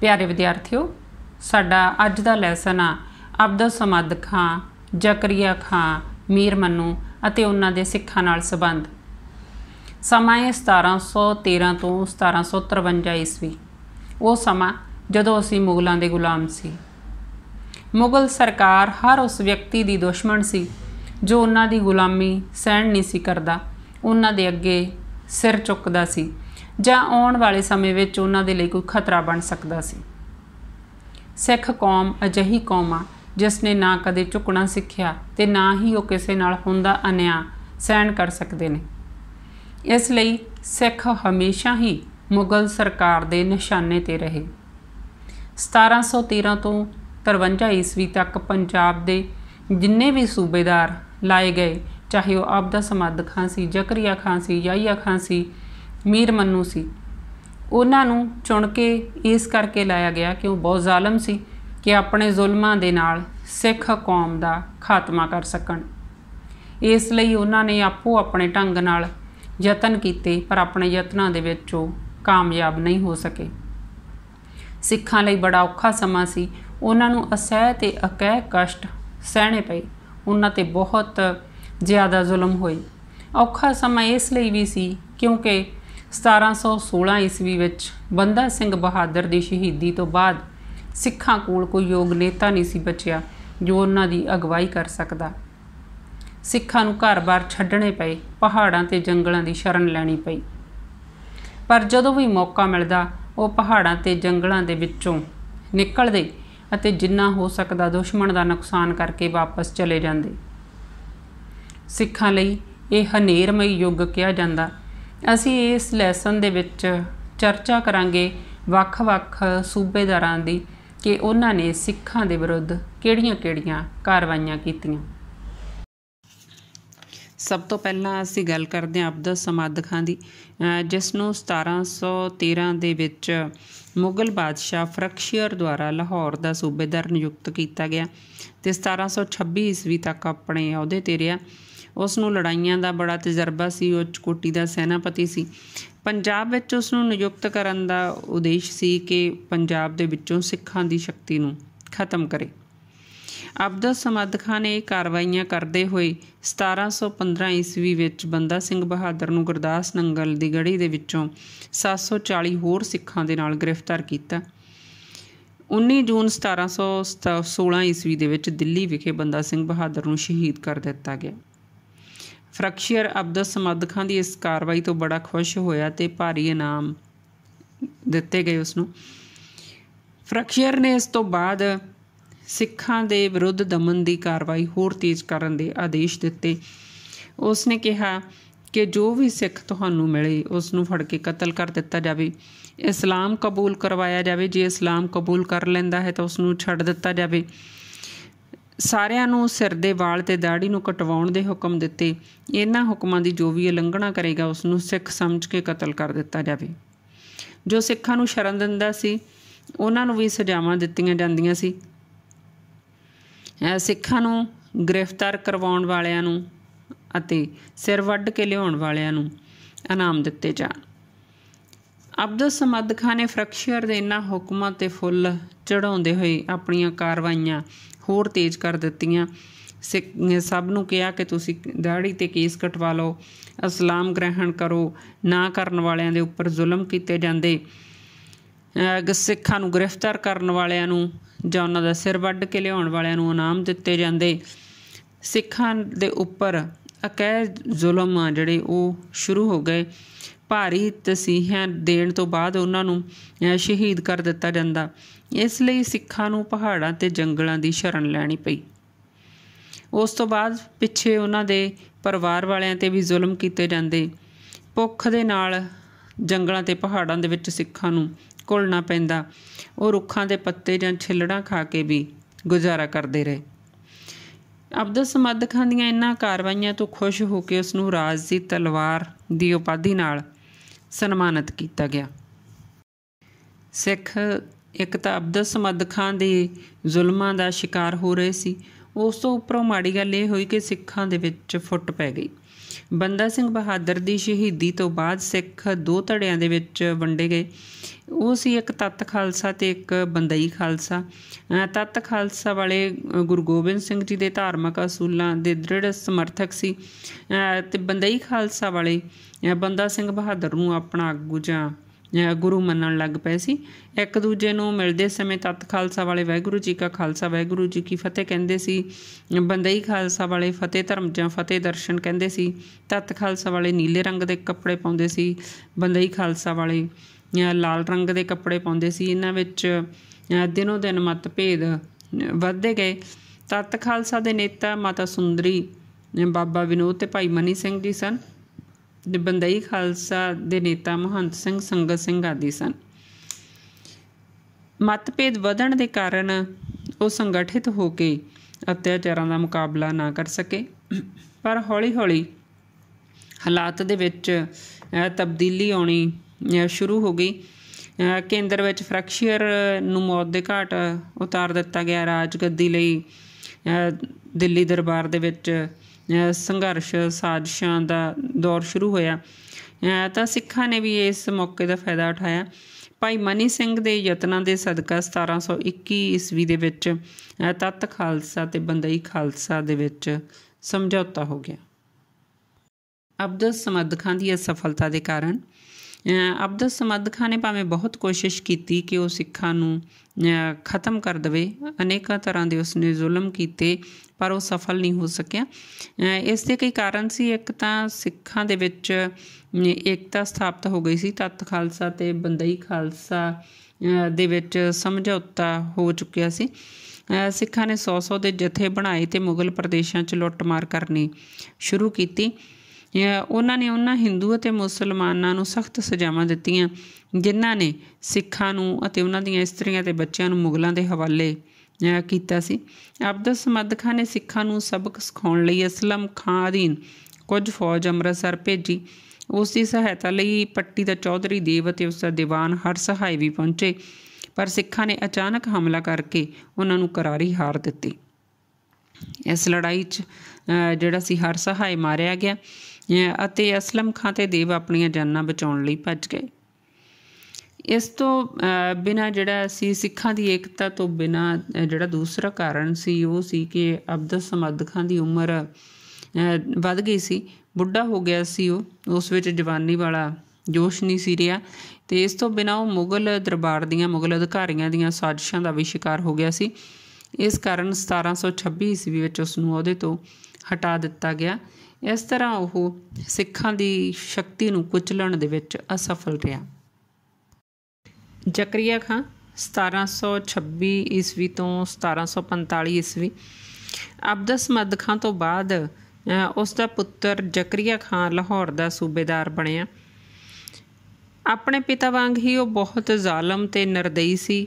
ਪਿਆਰੇ ਵਿਦਿਆਰਥੀਓ ਸਾਡਾ ਅੱਜ ਦਾ ਲੈਸਨ ਆ ਅਬਦੁਲ ਸਮਦ ਖਾਨ ਜ਼ਕਰੀਆ ਖਾਨ ਮੀਰ ਮੰਨੂ ਅਤੇ ਉਹਨਾਂ ਦੇ ਸਿੱਖਾਂ ਨਾਲ ਸੰਬੰਧ ਸਮਾਂ 1713 ਤੋਂ 1753 ਈਸਵੀ ਉਹ ਸਮਾਂ ਜਦੋਂ ਅਸੀਂ ਮੁਗਲਾਂ ਦੇ ਗੁਲਾਮ ਸੀ ਮੁਗਲ ਸਰਕਾਰ ਹਰ ਉਸ ਵਿਅਕਤੀ ਦੀ ਦੁਸ਼ਮਣ ਸੀ ਜੋ ਉਹਨਾਂ ਦੀ ਗੁਲਾਮੀ ਸਹਿਣ ਨਹੀਂ ਸੀ ਕਰਦਾ ਉਹਨਾਂ ਦੇ ਅੱਗੇ ਸਿਰ ਚੁੱਕਦਾ ਸੀ ਜਾਂ ਆਉਣ ਵਾਲੇ ਸਮੇਂ ਵਿੱਚ ਉਹਨਾਂ ਦੇ ਲਈ ਕੋਈ ਖਤਰਾ ਬਣ ਸਕਦਾ ਸੀ ਸਿੱਖ ਕੌਮ ਅਜਹੀ ਕੌਮਾ ਜਿਸ ਨੇ ਨਾ ਕਦੇ ਝੁਕਣਾ ਸਿੱਖਿਆ ਤੇ ਨਾ ਹੀ ਉਹ ਕਿਸੇ ਨਾਲ ਹੁੰਦਾ ਅਨਿਆ ਸਹਿਣ ਕਰ ਸਕਦੇ ਨੇ ਇਸ ਲਈ ਸਿੱਖ ਹਮੇਸ਼ਾ ਹੀ ਮੁਗਲ ਸਰਕਾਰ ਦੇ ਨਿਸ਼ਾਨੇ ਤੇ ਰਹੇ 1713 ਤੋਂ 53 ਈਸਵੀ ਤੱਕ ਪੰਜਾਬ ਦੇ ਜਿੰਨੇ ਵੀ ਸੂਬੇਦਾਰ ਲਾਏ ਗਏ ਚਾਹੇ ਉਹ ਆਬਦ ਸਮਦ ਖਾਂ ਸੀ ਜ਼ਕਰੀਆ ਖਾਂ ਸੀ ਯਾਇਆ ਖਾਂ ਸੀ ਮੀਰ ਮੰਨੂ ਸੀ ਉਹਨਾਂ ਨੂੰ ਚੁਣ ਕੇ ਇਸ ਕਰਕੇ ਲਾਇਆ ਗਿਆ ਕਿ ਉਹ ਬਹੁਤ ਜ਼ਾਲਮ ਸੀ ਕਿ ਆਪਣੇ ਜ਼ੁਲਮਾਂ ਦੇ ਨਾਲ ਸਿੱਖ ਕੌਮ ਦਾ ਖਾਤਮਾ ਕਰ ਸਕਣ ਇਸ ਲਈ ਉਹਨਾਂ ਨੇ ਆਪੋ ਆਪਣੇ ਢੰਗ ਨਾਲ ਯਤਨ ਕੀਤੇ ਪਰ ਆਪਣੇ ਯਤਨਾਂ ਦੇ ਵਿੱਚ ਉਹ ਕਾਮਯਾਬ ਨਹੀਂ ਹੋ ਸਕੇ ਸਿੱਖਾਂ ਲਈ ਬੜਾ ਔਖਾ ਸਮਾਂ ਸੀ ਉਹਨਾਂ ਨੂੰ ਅਸਹਿ ਤੇ ਅਕਹਿ ਕਸ਼ਟ ਸਹਿਣੇ ਪਏ ਉਹਨਾਂ ਤੇ ਬਹੁਤ ਜ਼ਿਆਦਾ ਜ਼ੁਲਮ ਹੋਈ ਔਖਾ ਸਮਾਂ ਇਸ ਲਈ ਵੀ ਸੀ ਕਿਉਂਕਿ 1716 ਈਸਵੀ ਵਿੱਚ ਬੰਦਾ ਸਿੰਘ ਬਹਾਦਰ ਦੀ ਸ਼ਹੀਦੀ ਤੋਂ ਬਾਅਦ ਸਿੱਖਾਂ ਕੋਲ ਕੋਈ ਯੋਗ ਨੇਤਾ ਨਹੀਂ ਸੀ ਬਚਿਆ ਜੋ ਉਹਨਾਂ ਦੀ ਅਗਵਾਈ ਕਰ ਸਕਦਾ ਸਿੱਖਾਂ ਨੂੰ ਘਰ-ਬਾਰ ਛੱਡਣੇ ਪਏ ਪਹਾੜਾਂ ਤੇ ਜੰਗਲਾਂ ਦੀ ਸ਼ਰਨ ਲੈਣੀ ਪਈ ਪਰ ਜਦੋਂ ਵੀ ਮੌਕਾ ਮਿਲਦਾ ਉਹ ਪਹਾੜਾਂ ਤੇ ਜੰਗਲਾਂ ਦੇ ਵਿੱਚੋਂ ਨਿਕਲਦੇ ਅਤੇ ਜਿੰਨਾ ਹੋ ਸਕਦਾ ਦੁਸ਼ਮਣ ਦਾ ਨੁਕਸਾਨ ਕਰਕੇ ਵਾਪਸ ਚਲੇ ਜਾਂਦੇ ਸਿੱਖਾਂ ਲਈ ਇਹ ਹਨੇਰਮਈ ਯੁੱਗ ਕਿਹਾ ਜਾਂਦਾ ਅਸੀਂ ਇਸ ਲੈਸਨ ਦੇ ਵਿੱਚ ਚਰਚਾ ਕਰਾਂਗੇ ਵੱਖ-ਵੱਖ ਸੂਬੇਦਾਰਾਂ ਦੀ ਕਿ ਉਹਨਾਂ ਨੇ ਸਿੱਖਾਂ ਦੇ ਵਿਰੁੱਧ ਕਿਹੜੀਆਂ-ਕਿਹੜੀਆਂ ਕਾਰਵਾਈਆਂ ਕੀਤੀਆਂ ਸਭ ਤੋਂ ਪਹਿਲਾਂ ਅਸੀਂ ਗੱਲ ਕਰਦੇ ਹਾਂ ਅਬਦੁਲ ਸਮਾਦ ਖਾਨ ਦੀ ਜਿਸ ਨੂੰ 1713 ਦੇ ਵਿੱਚ ਮੁਗਲ ਬਾਦਸ਼ਾਹ ਫਰਕਸ਼ੀਅਰ ਦੁਆਰਾ ਲਾਹੌਰ ਦਾ ਸੂਬੇਦਾਰ ਨਿਯੁਕਤ ਕੀਤਾ ਗਿਆ ਤੇ 1726 ਈਸਵੀ ਤੱਕ ਆਪਣੇ ਅਹੁਦੇ ਤੇ ਰਿਹਾ ਉਸ ਨੂੰ ਲੜਾਈਆਂ ਦਾ ਬੜਾ ਤਜਰਬਾ ਸੀ ਉਹ ਚਕੋਟੀ ਦਾ ਸੈਨਾਪਤੀ ਸੀ ਪੰਜਾਬ ਵਿੱਚ ਉਸ ਨੂੰ ਨਿਯੁਕਤ ਕਰਨ ਦਾ ਉਦੇਸ਼ ਸੀ ਕਿ ਪੰਜਾਬ ਦੇ ਵਿੱਚੋਂ ਸਿੱਖਾਂ ਦੀ ਸ਼ਕਤੀ ਨੂੰ ਖਤਮ ਕਰੇ ਅਬਦੁਲ ਸਮਦ ਖਾਨ ਨੇ ਕਾਰਵਾਈਆਂ ਕਰਦੇ ਹੋਏ 1715 ਈਸਵੀ ਵਿੱਚ ਬੰਦਾ ਸਿੰਘ ਬਹਾਦਰ ਨੂੰ ਗੁਰਦਾਸ ਨੰਗਲ ਦੀ ਗੜੀ ਦੇ ਵਿੱਚੋਂ 740 ਹੋਰ ਸਿੱਖਾਂ ਦੇ ਨਾਲ ਗ੍ਰਿਫਤਾਰ ਕੀਤਾ 19 ਜੂਨ 1716 ਈਸਵੀ ਦੇ ਵਿੱਚ ਦਿੱਲੀ ਵਿਖੇ ਬੰਦਾ ਸਿੰਘ ਬਹਾਦਰ ਨੂੰ ਸ਼ਹੀਦ ਕਰ ਦਿੱਤਾ ਗਿਆ ਫਰਕਸ਼ੀਅਰ ਅਬਦਸ ਸਮਦ ਖਾਨ ਦੀ ਇਸ ਕਾਰਵਾਈ ਤੋਂ ਬੜਾ ਖੁਸ਼ ਹੋਇਆ ਤੇ ਭਾਰੀ ਇਨਾਮ ਦਿੱਤੇ ਗਏ ਉਸ ਨੂੰ ਫਰਕਸ਼ੀਅਰ ਨੇ ਇਸ ਤੋਂ ਬਾਅਦ ਸਿੱਖਾਂ ਦੇ ਵਿਰੁੱਧ ਦਮਨ ਦੀ ਕਾਰਵਾਈ ਹੋਰ ਤੇਜ਼ ਕਰਨ ਦੇ ਆਦੇਸ਼ ਦਿੱਤੇ ਉਸ ਨੇ ਕਿਹਾ ਕਿ ਜੋ ਵੀ ਸਿੱਖ ਤੁਹਾਨੂੰ ਮਿਲੇ ਉਸ ਨੂੰ ਫੜ ਕੇ ਕਤਲ ਕਰ ਦਿੱਤਾ ਜਾਵੇ ਇਸਲਾਮ ਕਬੂਲ ਕਰਵਾਇਆ ਜਾਵੇ ਜੇ ਇਸਲਾਮ ਕਬੂਲ ਕਰ ਲੈਂਦਾ ਹੈ ਤਾਂ ਉਸ ਨੂੰ ਛੱਡ ਦਿੱਤਾ ਜਾਵੇ ਸਾਰਿਆਂ ਨੂੰ ਸਿਰ ਦੇ ਵਾਲ ਤੇ ਦਾੜੀ ਨੂੰ ਕਟਵਾਉਣ ਦੇ ਹੁਕਮ ਦਿੱਤੇ ਇਹਨਾਂ ਹੁਕਮਾਂ ਦੀ ਜੋ ਵੀ ਉਲੰਘਣਾ ਕਰੇਗਾ ਉਸ ਨੂੰ ਸਿੱਖ ਸਮਝ ਕੇ ਕਤਲ ਕਰ ਦਿੱਤਾ ਜਾਵੇ ਜੋ ਸਿੱਖਾਂ ਨੂੰ ਸ਼ਰਨ ਦਿੰਦਾ ਸੀ ਉਹਨਾਂ ਨੂੰ ਵੀ ਸਜ਼ਾਵਾਂ ਦਿੱਤੀਆਂ ਜਾਂਦੀਆਂ ਸੀ ਸਿੱਖਾਂ ਨੂੰ ਗ੍ਰਿਫਤਾਰ ਕਰਵਾਉਣ ਵਾਲਿਆਂ ਨੂੰ ਅਤੇ ਸਿਰ ਵੱਢ ਕੇ ਲਿਆਉਣ ਵਾਲਿਆਂ ਨੂੰ ਇਨਾਮ ਦਿੱਤੇ ਜਾਣ ਅਬਦੁਲ ਸਮਦ ਖਾਨ ਨੇ ਫਰਕਸ਼ੀਅਰ ਦੇ ਇਨ੍ਹਾਂ ਹੁਕਮਾਂ ਤੇ ਫੁੱਲ ਚੜਾਉਂਦੇ ਹੋਏ ਆਪਣੀਆਂ ਕਾਰਵਾਈਆਂ ਹੋਰ ਤੇਜ਼ ਕਰ ਦਿੱਤੀਆਂ ਸਭ ਨੂੰ ਕਿਹਾ ਕਿ ਤੁਸੀਂ ਦਾੜੀ ਤੇ ਕੇਸ ਕਟਵਾ ਲਓ ਇਸਲਾਮ ਗ੍ਰਹਿਣ ਕਰੋ ਨਾ ਕਰਨ ਵਾਲਿਆਂ ਦੇ ਉੱਪਰ ਜ਼ੁਲਮ ਕੀਤੇ ਜਾਂਦੇ ਸਿੱਖਾਂ ਨੂੰ ਗ੍ਰਿਫਤਾਰ ਕਰਨ ਵਾਲਿਆਂ ਨੂੰ ਜਾਂ ਉਹਨਾਂ ਦਾ ਸਿਰ ਵੱਢ ਕੇ ਲਿਆਉਣ ਵਾਲਿਆਂ ਨੂੰ ਇਨਾਮ ਦਿੱਤੇ ਜਾਂਦੇ ਸਿੱਖਾਂ ਦੇ ਉੱਪਰ ਅਕੈ ਜ਼ੁਲਮ ਜਿਹੜੇ ਉਹ ਸ਼ੁਰੂ ਹੋ ਗਏ ਭਾਰੀ ਤਸੀਹਾਂ ਦੇਣ ਤੋਂ ਬਾਅਦ ਉਹਨਾਂ ਨੂੰ ਸ਼ਹੀਦ ਕਰ ਦਿੱਤਾ ਜਾਂਦਾ ਇਸ ਲਈ ਸਿੱਖਾਂ ਨੂੰ ਪਹਾੜਾਂ ਤੇ ਜੰਗਲਾਂ ਦੀ ਸ਼ਰਨ ਲੈਣੀ ਪਈ ਉਸ ਤੋਂ ਬਾਅਦ ਪਿੱਛੇ ਉਹਨਾਂ ਦੇ ਪਰਿਵਾਰ ਵਾਲਿਆਂ ਤੇ ਵੀ ਜ਼ੁਲਮ ਕੀਤੇ ਜਾਂਦੇ ਭੁੱਖ ਦੇ ਨਾਲ ਜੰਗਲਾਂ ਤੇ ਪਹਾੜਾਂ ਦੇ ਵਿੱਚ ਸਿੱਖਾਂ ਨੂੰ ਘੁਲਣਾ ਪੈਂਦਾ ਉਹ ਰੁੱਖਾਂ ਦੇ ਪੱਤੇ ਜਾਂ ਛਿੱਲੜਾਂ ਖਾ ਕੇ ਵੀ ਗੁਜ਼ਾਰਾ ਕਰਦੇ ਰਹੇ ਅਬਦੁਲ ਸਮਦ ਖਾਨ ਦੀਆਂ ਇਨ੍ਹਾਂ ਕਾਰਵਾਈਆਂ ਤੋਂ ਖੁਸ਼ ਹੋ ਕੇ ਉਸ ਨੂੰ ਰਾਜ ਦੀ ਤਲਵਾਰ ਦੀ ਉਪਾਧੀ ਨਾਲ ਸਨਮਾਨਿਤ ਕੀਤਾ ਗਿਆ ਸਿੱਖ ਇੱਕ ਤਾਂ ਅਬਦੁਲ ਸਮਦ ਖਾਨ ਦੇ ਜ਼ੁਲਮਾਂ ਦਾ ਸ਼ਿਕਾਰ ਹੋ ਰਹੇ ਸੀ ਉਸ ਤੋਂ ਉੱਪਰੋਂ ਮਾੜੀ ਗੱਲ ਇਹ ਹੋਈ ਕਿ ਸਿੱਖਾਂ ਦੇ ਵਿੱਚ ਫੁੱਟ ਪੈ ਗਈ ਬੰਦਾ ਸਿੰਘ ਬਹਾਦਰ ਦੀ ਸ਼ਹੀਦੀ ਤੋਂ ਬਾਅਦ ਸਿੱਖ ਦੋ ਧੜਿਆਂ ਦੇ ਵਿੱਚ ਵੰਡੇ ਗਏ ਉਹ ਸੀ ਇੱਕ ਤਤ ਖਾਲਸਾ ਤੇ ਇੱਕ ਬੰਦਈ ਖਾਲਸਾ ਤਤ ਖਾਲਸਾ ਵਾਲੇ ਗੁਰੂ ਗੋਬਿੰਦ ਸਿੰਘ ਜੀ ਦੇ ਧਾਰਮਿਕ ਅਸੂਲਾਂ ਦੇ ਦ੍ਰਿੜ ਸਮਰਥਕ ਸੀ ਤੇ ਬੰਦਈ ਖਾਲਸਾ ਵਾਲੇ ਬੰਦਾ ਸਿੰਘ ਬਹਾਦਰ ਨੂੰ ਆਪਣਾ ਆਗੂ ਜਾਂ ਗੁਰੂ ਮੰਨਣ ਲੱਗ ਪਏ ਸੀ ਇੱਕ ਦੂਜੇ ਨੂੰ ਮਿਲਦੇ ਸਮੇਂ ਤਤ ਖਾਲਸਾ ਵਾਲੇ ਵਾਹਿਗੁਰੂ ਜੀ ਕਾ ਖਾਲਸਾ ਵਾਹਿਗੁਰੂ ਜੀ ਕੀ ਫਤਿਹ ਕਹਿੰਦੇ ਸੀ ਬੰਦਈ ਖਾਲਸਾ ਵਾਲੇ ਫਤਿਹ ਧਰਮ ਜਾਂ ਫਤਿਹ ਦਰਸ਼ਨ ਕਹਿੰਦੇ ਸੀ ਤਤ ਖਾਲਸਾ ਵਾਲੇ ਨੀਲੇ ਰੰਗ ਦੇ ਕੱਪੜੇ ਪਾਉਂਦੇ ਸੀ ਬੰਦਈ ਖਾਲਸਾ ਵਾਲੇ ਲਾਲ ਰੰਗ ਦੇ ਕੱਪੜੇ ਪਾਉਂਦੇ ਸੀ ਇਹਨਾਂ ਵਿੱਚ ਦਿਨੋ ਦਿਨ ਮਤਭੇਦ ਵੱਧਦੇ ਗਏ ਤਤ ਖਾਲਸਾ ਦੇ ਨੇਤਾ ਮਾਤਾ ਸੁੰਦਰੀ ਬਾਬਾ ਵਿਨੋਦ ਤੇ ਭਾਈ ਮਨੀ ਸਿੰਘ ਜੀ ਸਨ ਤੇ ਬੰਦਈ ਖਾਲਸਾ ਦੇ ਨੇਤਾ ਮਹੰਤ ਸਿੰਘ ਸੰਗਤ ਸਿੰਘ ਆਦਿ ਸਨ ਮਤਭੇਦ ਵਧਣ ਦੇ ਕਾਰਨ ਉਹ ਸੰਗਠਿਤ ਹੋ ਕੇ ਅਤਿਆਚਾਰਾਂ ਦਾ ਮੁਕਾਬਲਾ ਨਾ ਕਰ ਸਕੇ ਪਰ ਹੌਲੀ-ਹੌਲੀ ਹਾਲਾਤ ਦੇ ਵਿੱਚ ਤਬਦੀਲੀ ਆਉਣੀ ਸ਼ੁਰੂ ਹੋ ਗਈ ਕੇਂਦਰ ਵਿੱਚ ਫ੍ਰੈਕਸ਼ੀਅਰ ਨੂੰ ਮੌਤ ਦੇ ਘਾਟ ਉਤਾਰ ਦਿੱਤਾ ਗਿਆ ਰਾਜ ਗੱਦੀ ਲਈ ਦਿੱਲੀ ਦਰਬਾਰ ਦੇ ਵਿੱਚ ਸੰਘਰਸ਼ ਸਾਜ਼ਿਸ਼ਾਂ ਦਾ ਦੌਰ ਸ਼ੁਰੂ ਹੋਇਆ ਤਾਂ ਸਿੱਖਾਂ ਨੇ ਵੀ ਇਸ ਮੌਕੇ ਦਾ ਫਾਇਦਾ ਉਠਾਇਆ ਭਾਈ ਮਨੀ ਸਿੰਘ ਦੇ ਯਤਨਾਂ ਦੇ ਸਦਕਾ 1721 ਈਸਵੀ ਦੇ ਵਿੱਚ ਤਤ ਖਾਲਸਾ ਤੇ ਬੰਦਈ ਖਾਲਸਾ ਦੇ ਵਿੱਚ ਸਮਝੌਤਾ ਹੋ ਗਿਆ ਅਬਦੁਲ ਸਮਦ ਖਾਨ ਦੀ ਅਸਫਲਤਾ ਦੇ ਕਾਰਨ ਅਬਦੁਲ ਸਮਦ ਖਾਨ ਨੇ ਭਾਵੇਂ ਬਹੁਤ ਕੋਸ਼ਿਸ਼ ਕੀਤੀ ਕਿ ਉਹ ਸਿੱਖਾਂ ਨੂੰ ਖਤਮ ਕਰ ਦਵੇ ਅਨੇਕਾਂ ਤਰ੍ਹਾਂ ਦੇ ਉਸਨੇ ਜ਼ੁਲਮ ਕੀਤੇ ਪਰ ਉਹ ਸਫਲ ਨਹੀਂ ਹੋ ਸਕਿਆ ਇਸ ਦੇ ਕਈ ਕਾਰਨ ਸੀ ਇੱਕ ਤਾਂ ਸਿੱਖਾਂ ਦੇ ਵਿੱਚ ਏਕਤਾ ਸਥਾਪਿਤ ਹੋ ਗਈ ਸੀ ਤਤ ਖਾਲਸਾ ਤੇ ਬੰਦਈ ਖਾਲਸਾ ਦੇ ਵਿੱਚ ਸਮਝੌਤਾ ਹੋ ਚੁੱਕਿਆ ਸੀ ਸਿੱਖਾਂ ਨੇ 100-100 ਦੇ ਜਥੇ ਬਣਾਏ ਤੇ ਮੁਗਲ ਪ੍ਰਦੇਸ਼ਾਂ 'ਚ ਲੁੱਟਮਾਰ ਕਰਨੀ ਸ਼ੁਰੂ ਕੀਤੀ ਉਹਨਾਂ ਨੇ ਉਹਨਾਂ ਹਿੰਦੂ ਅਤੇ ਮੁਸਲਮਾਨਾਂ ਨੂੰ ਸਖਤ ਸਜ਼ਾਵਾਂ ਦਿੱਤੀਆਂ ਜਿਨ੍ਹਾਂ ਨੇ ਸਿੱਖਾਂ ਨੂੰ ਅਤੇ ਉਹਨਾਂ ਦੀਆਂ ਇਸਤਰੀਆਂ ਤੇ ਬੱਚਿਆਂ ਨੂੰ ਮੁਗਲਾਂ ਦੇ ਹਵਾਲੇ ਕੀਤਾ ਸੀ ਅਬਦੁਲ ਸਮਦ ਖਾਨ ਨੇ ਸਿੱਖਾਂ ਨੂੰ ਸਬਕ ਸਿਖਾਉਣ ਲਈ ਅਸਲਮ ਖਾਨ ਅਧੀਨ ਕੁਝ ਫੌਜ ਅੰਮ੍ਰਿਤਸਰ ਭੇਜੀ ਉਸ ਦੀ ਸਹਾਇਤਾ ਲਈ ਪੱਟੀ ਦਾ ਚੌਧਰੀ ਦੇਵ ਅਤੇ ਉਸ ਦਾ ਦੀਵਾਨ ਹਰ ਸਹਾਈ ਵੀ ਪਹੁੰਚੇ ਪਰ ਸਿੱਖਾਂ ਨੇ ਅਚਾਨਕ ਹਮਲਾ ਕਰਕੇ ਉਹਨਾਂ ਨੂੰ ਕਰਾਰੀ ਹਾਰ ਦਿੱਤੀ ਇਸ ਲੜਾਈ 'ਚ ਜਿਹੜਾ ਸੀ ਹਰ ਸਹਾਈ ਮਾਰਿਆ ਗਿਆ ਅਤੇ ਅਸਲਮ ਖਾਂ ਤੇ ਦੇਵ ਆਪਣੀਆਂ ਜਾਨਾਂ ਬਚਾਉਣ ਲਈ ਭੱਜ ਗਏ ਇਸ ਤੋਂ ਬਿਨਾ ਜਿਹੜਾ ਸੀ ਸਿੱਖਾਂ ਦੀ ਏਕਤਾ ਤੋਂ ਬਿਨਾ ਜਿਹੜਾ ਦੂਸਰਾ ਕਾਰਨ ਸੀ ਉਹ ਸੀ ਕਿ ਅਬਦੁਲ ਸਮਦ ਖਾਨ ਦੀ ਉਮਰ ਵੱਧ ਗਈ ਸੀ ਬੁੱਢਾ ਹੋ ਗਿਆ ਸੀ ਉਹ ਉਸ ਵਿੱਚ ਜਵਾਨੀ ਵਾਲਾ ਜੋਸ਼ ਨਹੀਂ ਸੀ ਰਿਹਾ ਤੇ ਇਸ ਤੋਂ ਬਿਨਾ ਉਹ ਮੁਗਲ ਦਰਬਾਰ ਦੀਆਂ ਮੁਗਲ ਅਧਿਕਾਰੀਆਂ ਦੀਆਂ ਸਾਜ਼ਿਸ਼ਾਂ ਦਾ ਵੀ ਸ਼ਿਕਾਰ ਹੋ ਗਿਆ ਸੀ ਇਸ ਕਾਰਨ 1726 ਈਸਵੀ ਵਿੱਚ ਉਸ ਨੂੰ ਉਹਦੇ ਤੋਂ ਹਟਾ ਦਿੱਤਾ ਗਿਆ ਇਸ ਤਰ੍ਹਾਂ ਉਹ ਸਿੱਖਾਂ ਦੀ ਸ਼ਕਤੀ ਨੂੰ ਕੁਚਲਣ ਦੇ ਵਿੱਚ ਅਸਫਲ ਰਿਹਾ ਜ਼ਕਰੀਆ ਖਾਨ 1726 ਈਸਵੀ ਤੋਂ 1745 ਈਸਵੀ ਮਦ ਖਾਨ ਤੋਂ ਬਾਅਦ ਉਸ ਦਾ ਪੁੱਤਰ ਜ਼ਕਰੀਆ ਖਾਨ ਲਾਹੌਰ ਦਾ ਸੂਬੇਦਾਰ ਬਣਿਆ ਆਪਣੇ ਪਿਤਾ ਵਾਂਗ ਹੀ ਉਹ ਬਹੁਤ ਜ਼ਾਲਮ ਤੇ ਨਰਦਈ ਸੀ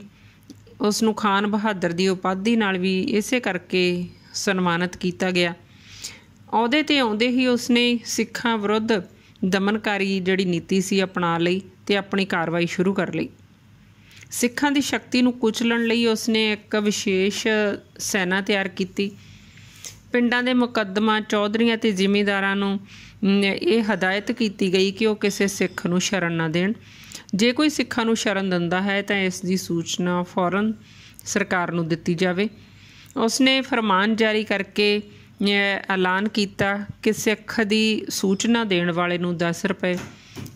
ਉਸ ਨੂੰ ਖਾਨ ਬਹਾਦਰ ਦੀ ਉਪਾਧੀ ਨਾਲ ਵੀ ਇਸੇ ਕਰਕੇ ਸਨਮਾਨਿਤ ਕੀਤਾ ਗਿਆ ਆਉਦੇ ਤੇ ਆਉਂਦੇ ਹੀ ਉਸਨੇ ਸਿੱਖਾਂ ਵਿਰੁੱਧ ਦਮਨਕਾਰੀ ਜਿਹੜੀ ਨੀਤੀ ਸੀ ਅਪਣਾ ਲਈ ਤੇ ਆਪਣੀ ਕਾਰਵਾਈ ਸ਼ੁਰੂ ਕਰ ਲਈ ਸਿੱਖਾਂ ਦੀ ਸ਼ਕਤੀ ਨੂੰ ਕੁਚਲਣ ਲਈ ਉਸਨੇ ਇੱਕ ਵਿਸ਼ੇਸ਼ ਸੈਨਾ ਤਿਆਰ ਕੀਤੀ ਪਿੰਡਾਂ ਦੇ ਮੁਕੱਦਮਾ ਚੌਧਰੀਆਂ ਤੇ ਜ਼ਿਮੀਂਦਾਰਾਂ ਨੂੰ ਇਹ ਹਦਾਇਤ ਕੀਤੀ ਗਈ ਕਿ ਉਹ ਕਿਸੇ ਸਿੱਖ ਨੂੰ ਸ਼ਰਨ ਨਾ ਦੇਣ ਜੇ ਕੋਈ ਸਿੱਖਾਂ ਨੂੰ ਸ਼ਰਨ ਦਿੰਦਾ ਹੈ ਤਾਂ ਇਸ ਦੀ ਸੂਚਨਾ ਫੌਰਨ ਸਰਕਾਰ ਨੂੰ ਦਿੱਤੀ ਜਾਵੇ ਉਸਨੇ ਫਰਮਾਨ ਜਾਰੀ ਕਰਕੇ ਐਲਾਨ ਕੀਤਾ ਕਿ ਸਿੱਖ ਦੀ ਸੂਚਨਾ ਦੇਣ ਵਾਲੇ ਨੂੰ 10 ਰੁਪਏ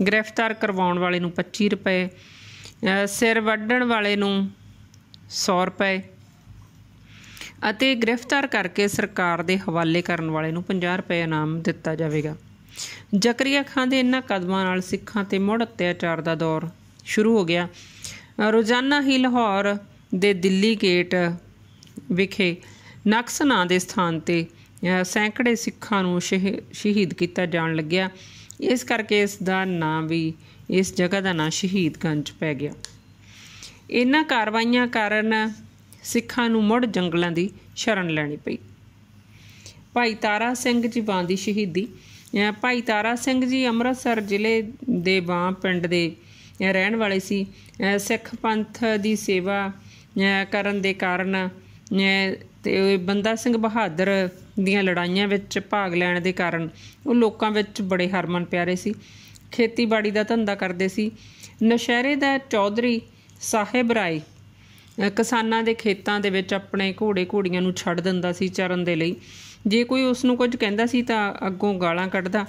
ਗ੍ਰਿਫਤਾਰ ਕਰਵਾਉਣ ਵਾਲੇ ਨੂੰ 25 ਰੁਪਏ ਸਿਰ ਵੱਢਣ ਵਾਲੇ ਨੂੰ 100 ਰੁਪਏ ਅਤੇ ਗ੍ਰਿਫਤਾਰ ਕਰਕੇ ਸਰਕਾਰ ਦੇ ਹਵਾਲੇ ਕਰਨ ਵਾਲੇ ਨੂੰ 50 ਰੁਪਏ ਇਨਾਮ ਦਿੱਤਾ ਜਾਵੇਗਾ ਜ਼ਕਰੀਆ ਖਾਨ ਦੇ ਇਨ੍ਹਾਂ ਕਦਮਾਂ ਨਾਲ ਸਿੱਖਾਂ ਤੇ ਮੁੜ ਅਤਿਆਚਾਰ ਦਾ ਦੌਰ ਸ਼ੁਰੂ ਹੋ ਗਿਆ ਰੋਜ਼ਾਨਾ ਹੀ ਲਾਹੌਰ ਦੇ ਦਿੱਲੀ ਗੇਟ ਵਿਖੇ ਨਕਸ ਨਾਂ ਦੇ ਸਥਾਨ ਤੇ ਸੈਂਕੜੇ ਸਿੱਖਾਂ ਨੂੰ ਸ਼ਹੀਦ ਕੀਤਾ ਜਾਣ ਲੱਗਿਆ ਇਸ ਕਰਕੇ ਇਸ ਦਾ ਨਾਮ ਵੀ ਇਸ ਜਗ੍ਹਾ ਦਾ ਨਾਮ ਸ਼ਹੀਦਗੰਜ ਪੈ ਗਿਆ ਇਹਨਾਂ ਕਾਰਵਾਈਆਂ ਕਾਰਨ ਸਿੱਖਾਂ ਨੂੰ ਮੁੜ ਜੰਗਲਾਂ ਦੀ ਸ਼ਰਨ ਲੈਣੀ ਪਈ ਭਾਈ ਤਾਰਾ ਸਿੰਘ ਜੀ ਬਾਂ ਦੀ ਸ਼ਹੀਦੀ ਭਾਈ ਤਾਰਾ ਸਿੰਘ ਜੀ ਅੰਮ੍ਰਿਤਸਰ ਜ਼ਿਲ੍ਹੇ ਦੇ ਬਾਂ ਪਿੰਡ ਦੇ ਰਹਿਣ ਵਾਲੇ ਸੀ ਸਿੱਖ ਪੰਥ ਦੀ ਸੇਵਾ ਕਰਨ ਦੇ ਕਾਰਨ ਤੇ ਬੰਦਾ ਸਿੰਘ ਬਹਾਦਰ ਦੀਆਂ ਲੜਾਈਆਂ ਵਿੱਚ ਭਾਗ ਲੈਣ ਦੇ ਕਾਰਨ ਉਹ ਲੋਕਾਂ ਵਿੱਚ ਬੜੇ ਹਰਮਨ ਪਿਆਰੇ ਸੀ ਖੇਤੀਬਾੜੀ ਦਾ ਧੰਦਾ ਕਰਦੇ ਸੀ ਨਸ਼ਹਿਰੇ ਦਾ ਚੌਧਰੀ ਸਾਹਿਬ ਰਾਏ ਕਿਸਾਨਾਂ ਦੇ ਖੇਤਾਂ ਦੇ ਵਿੱਚ ਆਪਣੇ ਘੋੜੇ ਘੋੜੀਆਂ ਨੂੰ ਛੱਡ ਦਿੰਦਾ ਸੀ ਚਰਨ ਦੇ ਲਈ ਜੇ ਕੋਈ ਉਸ ਨੂੰ ਕੁਝ ਕਹਿੰਦਾ ਸੀ ਤਾਂ ਅੱਗੋਂ ਗਾਲਾਂ ਕੱਢਦਾ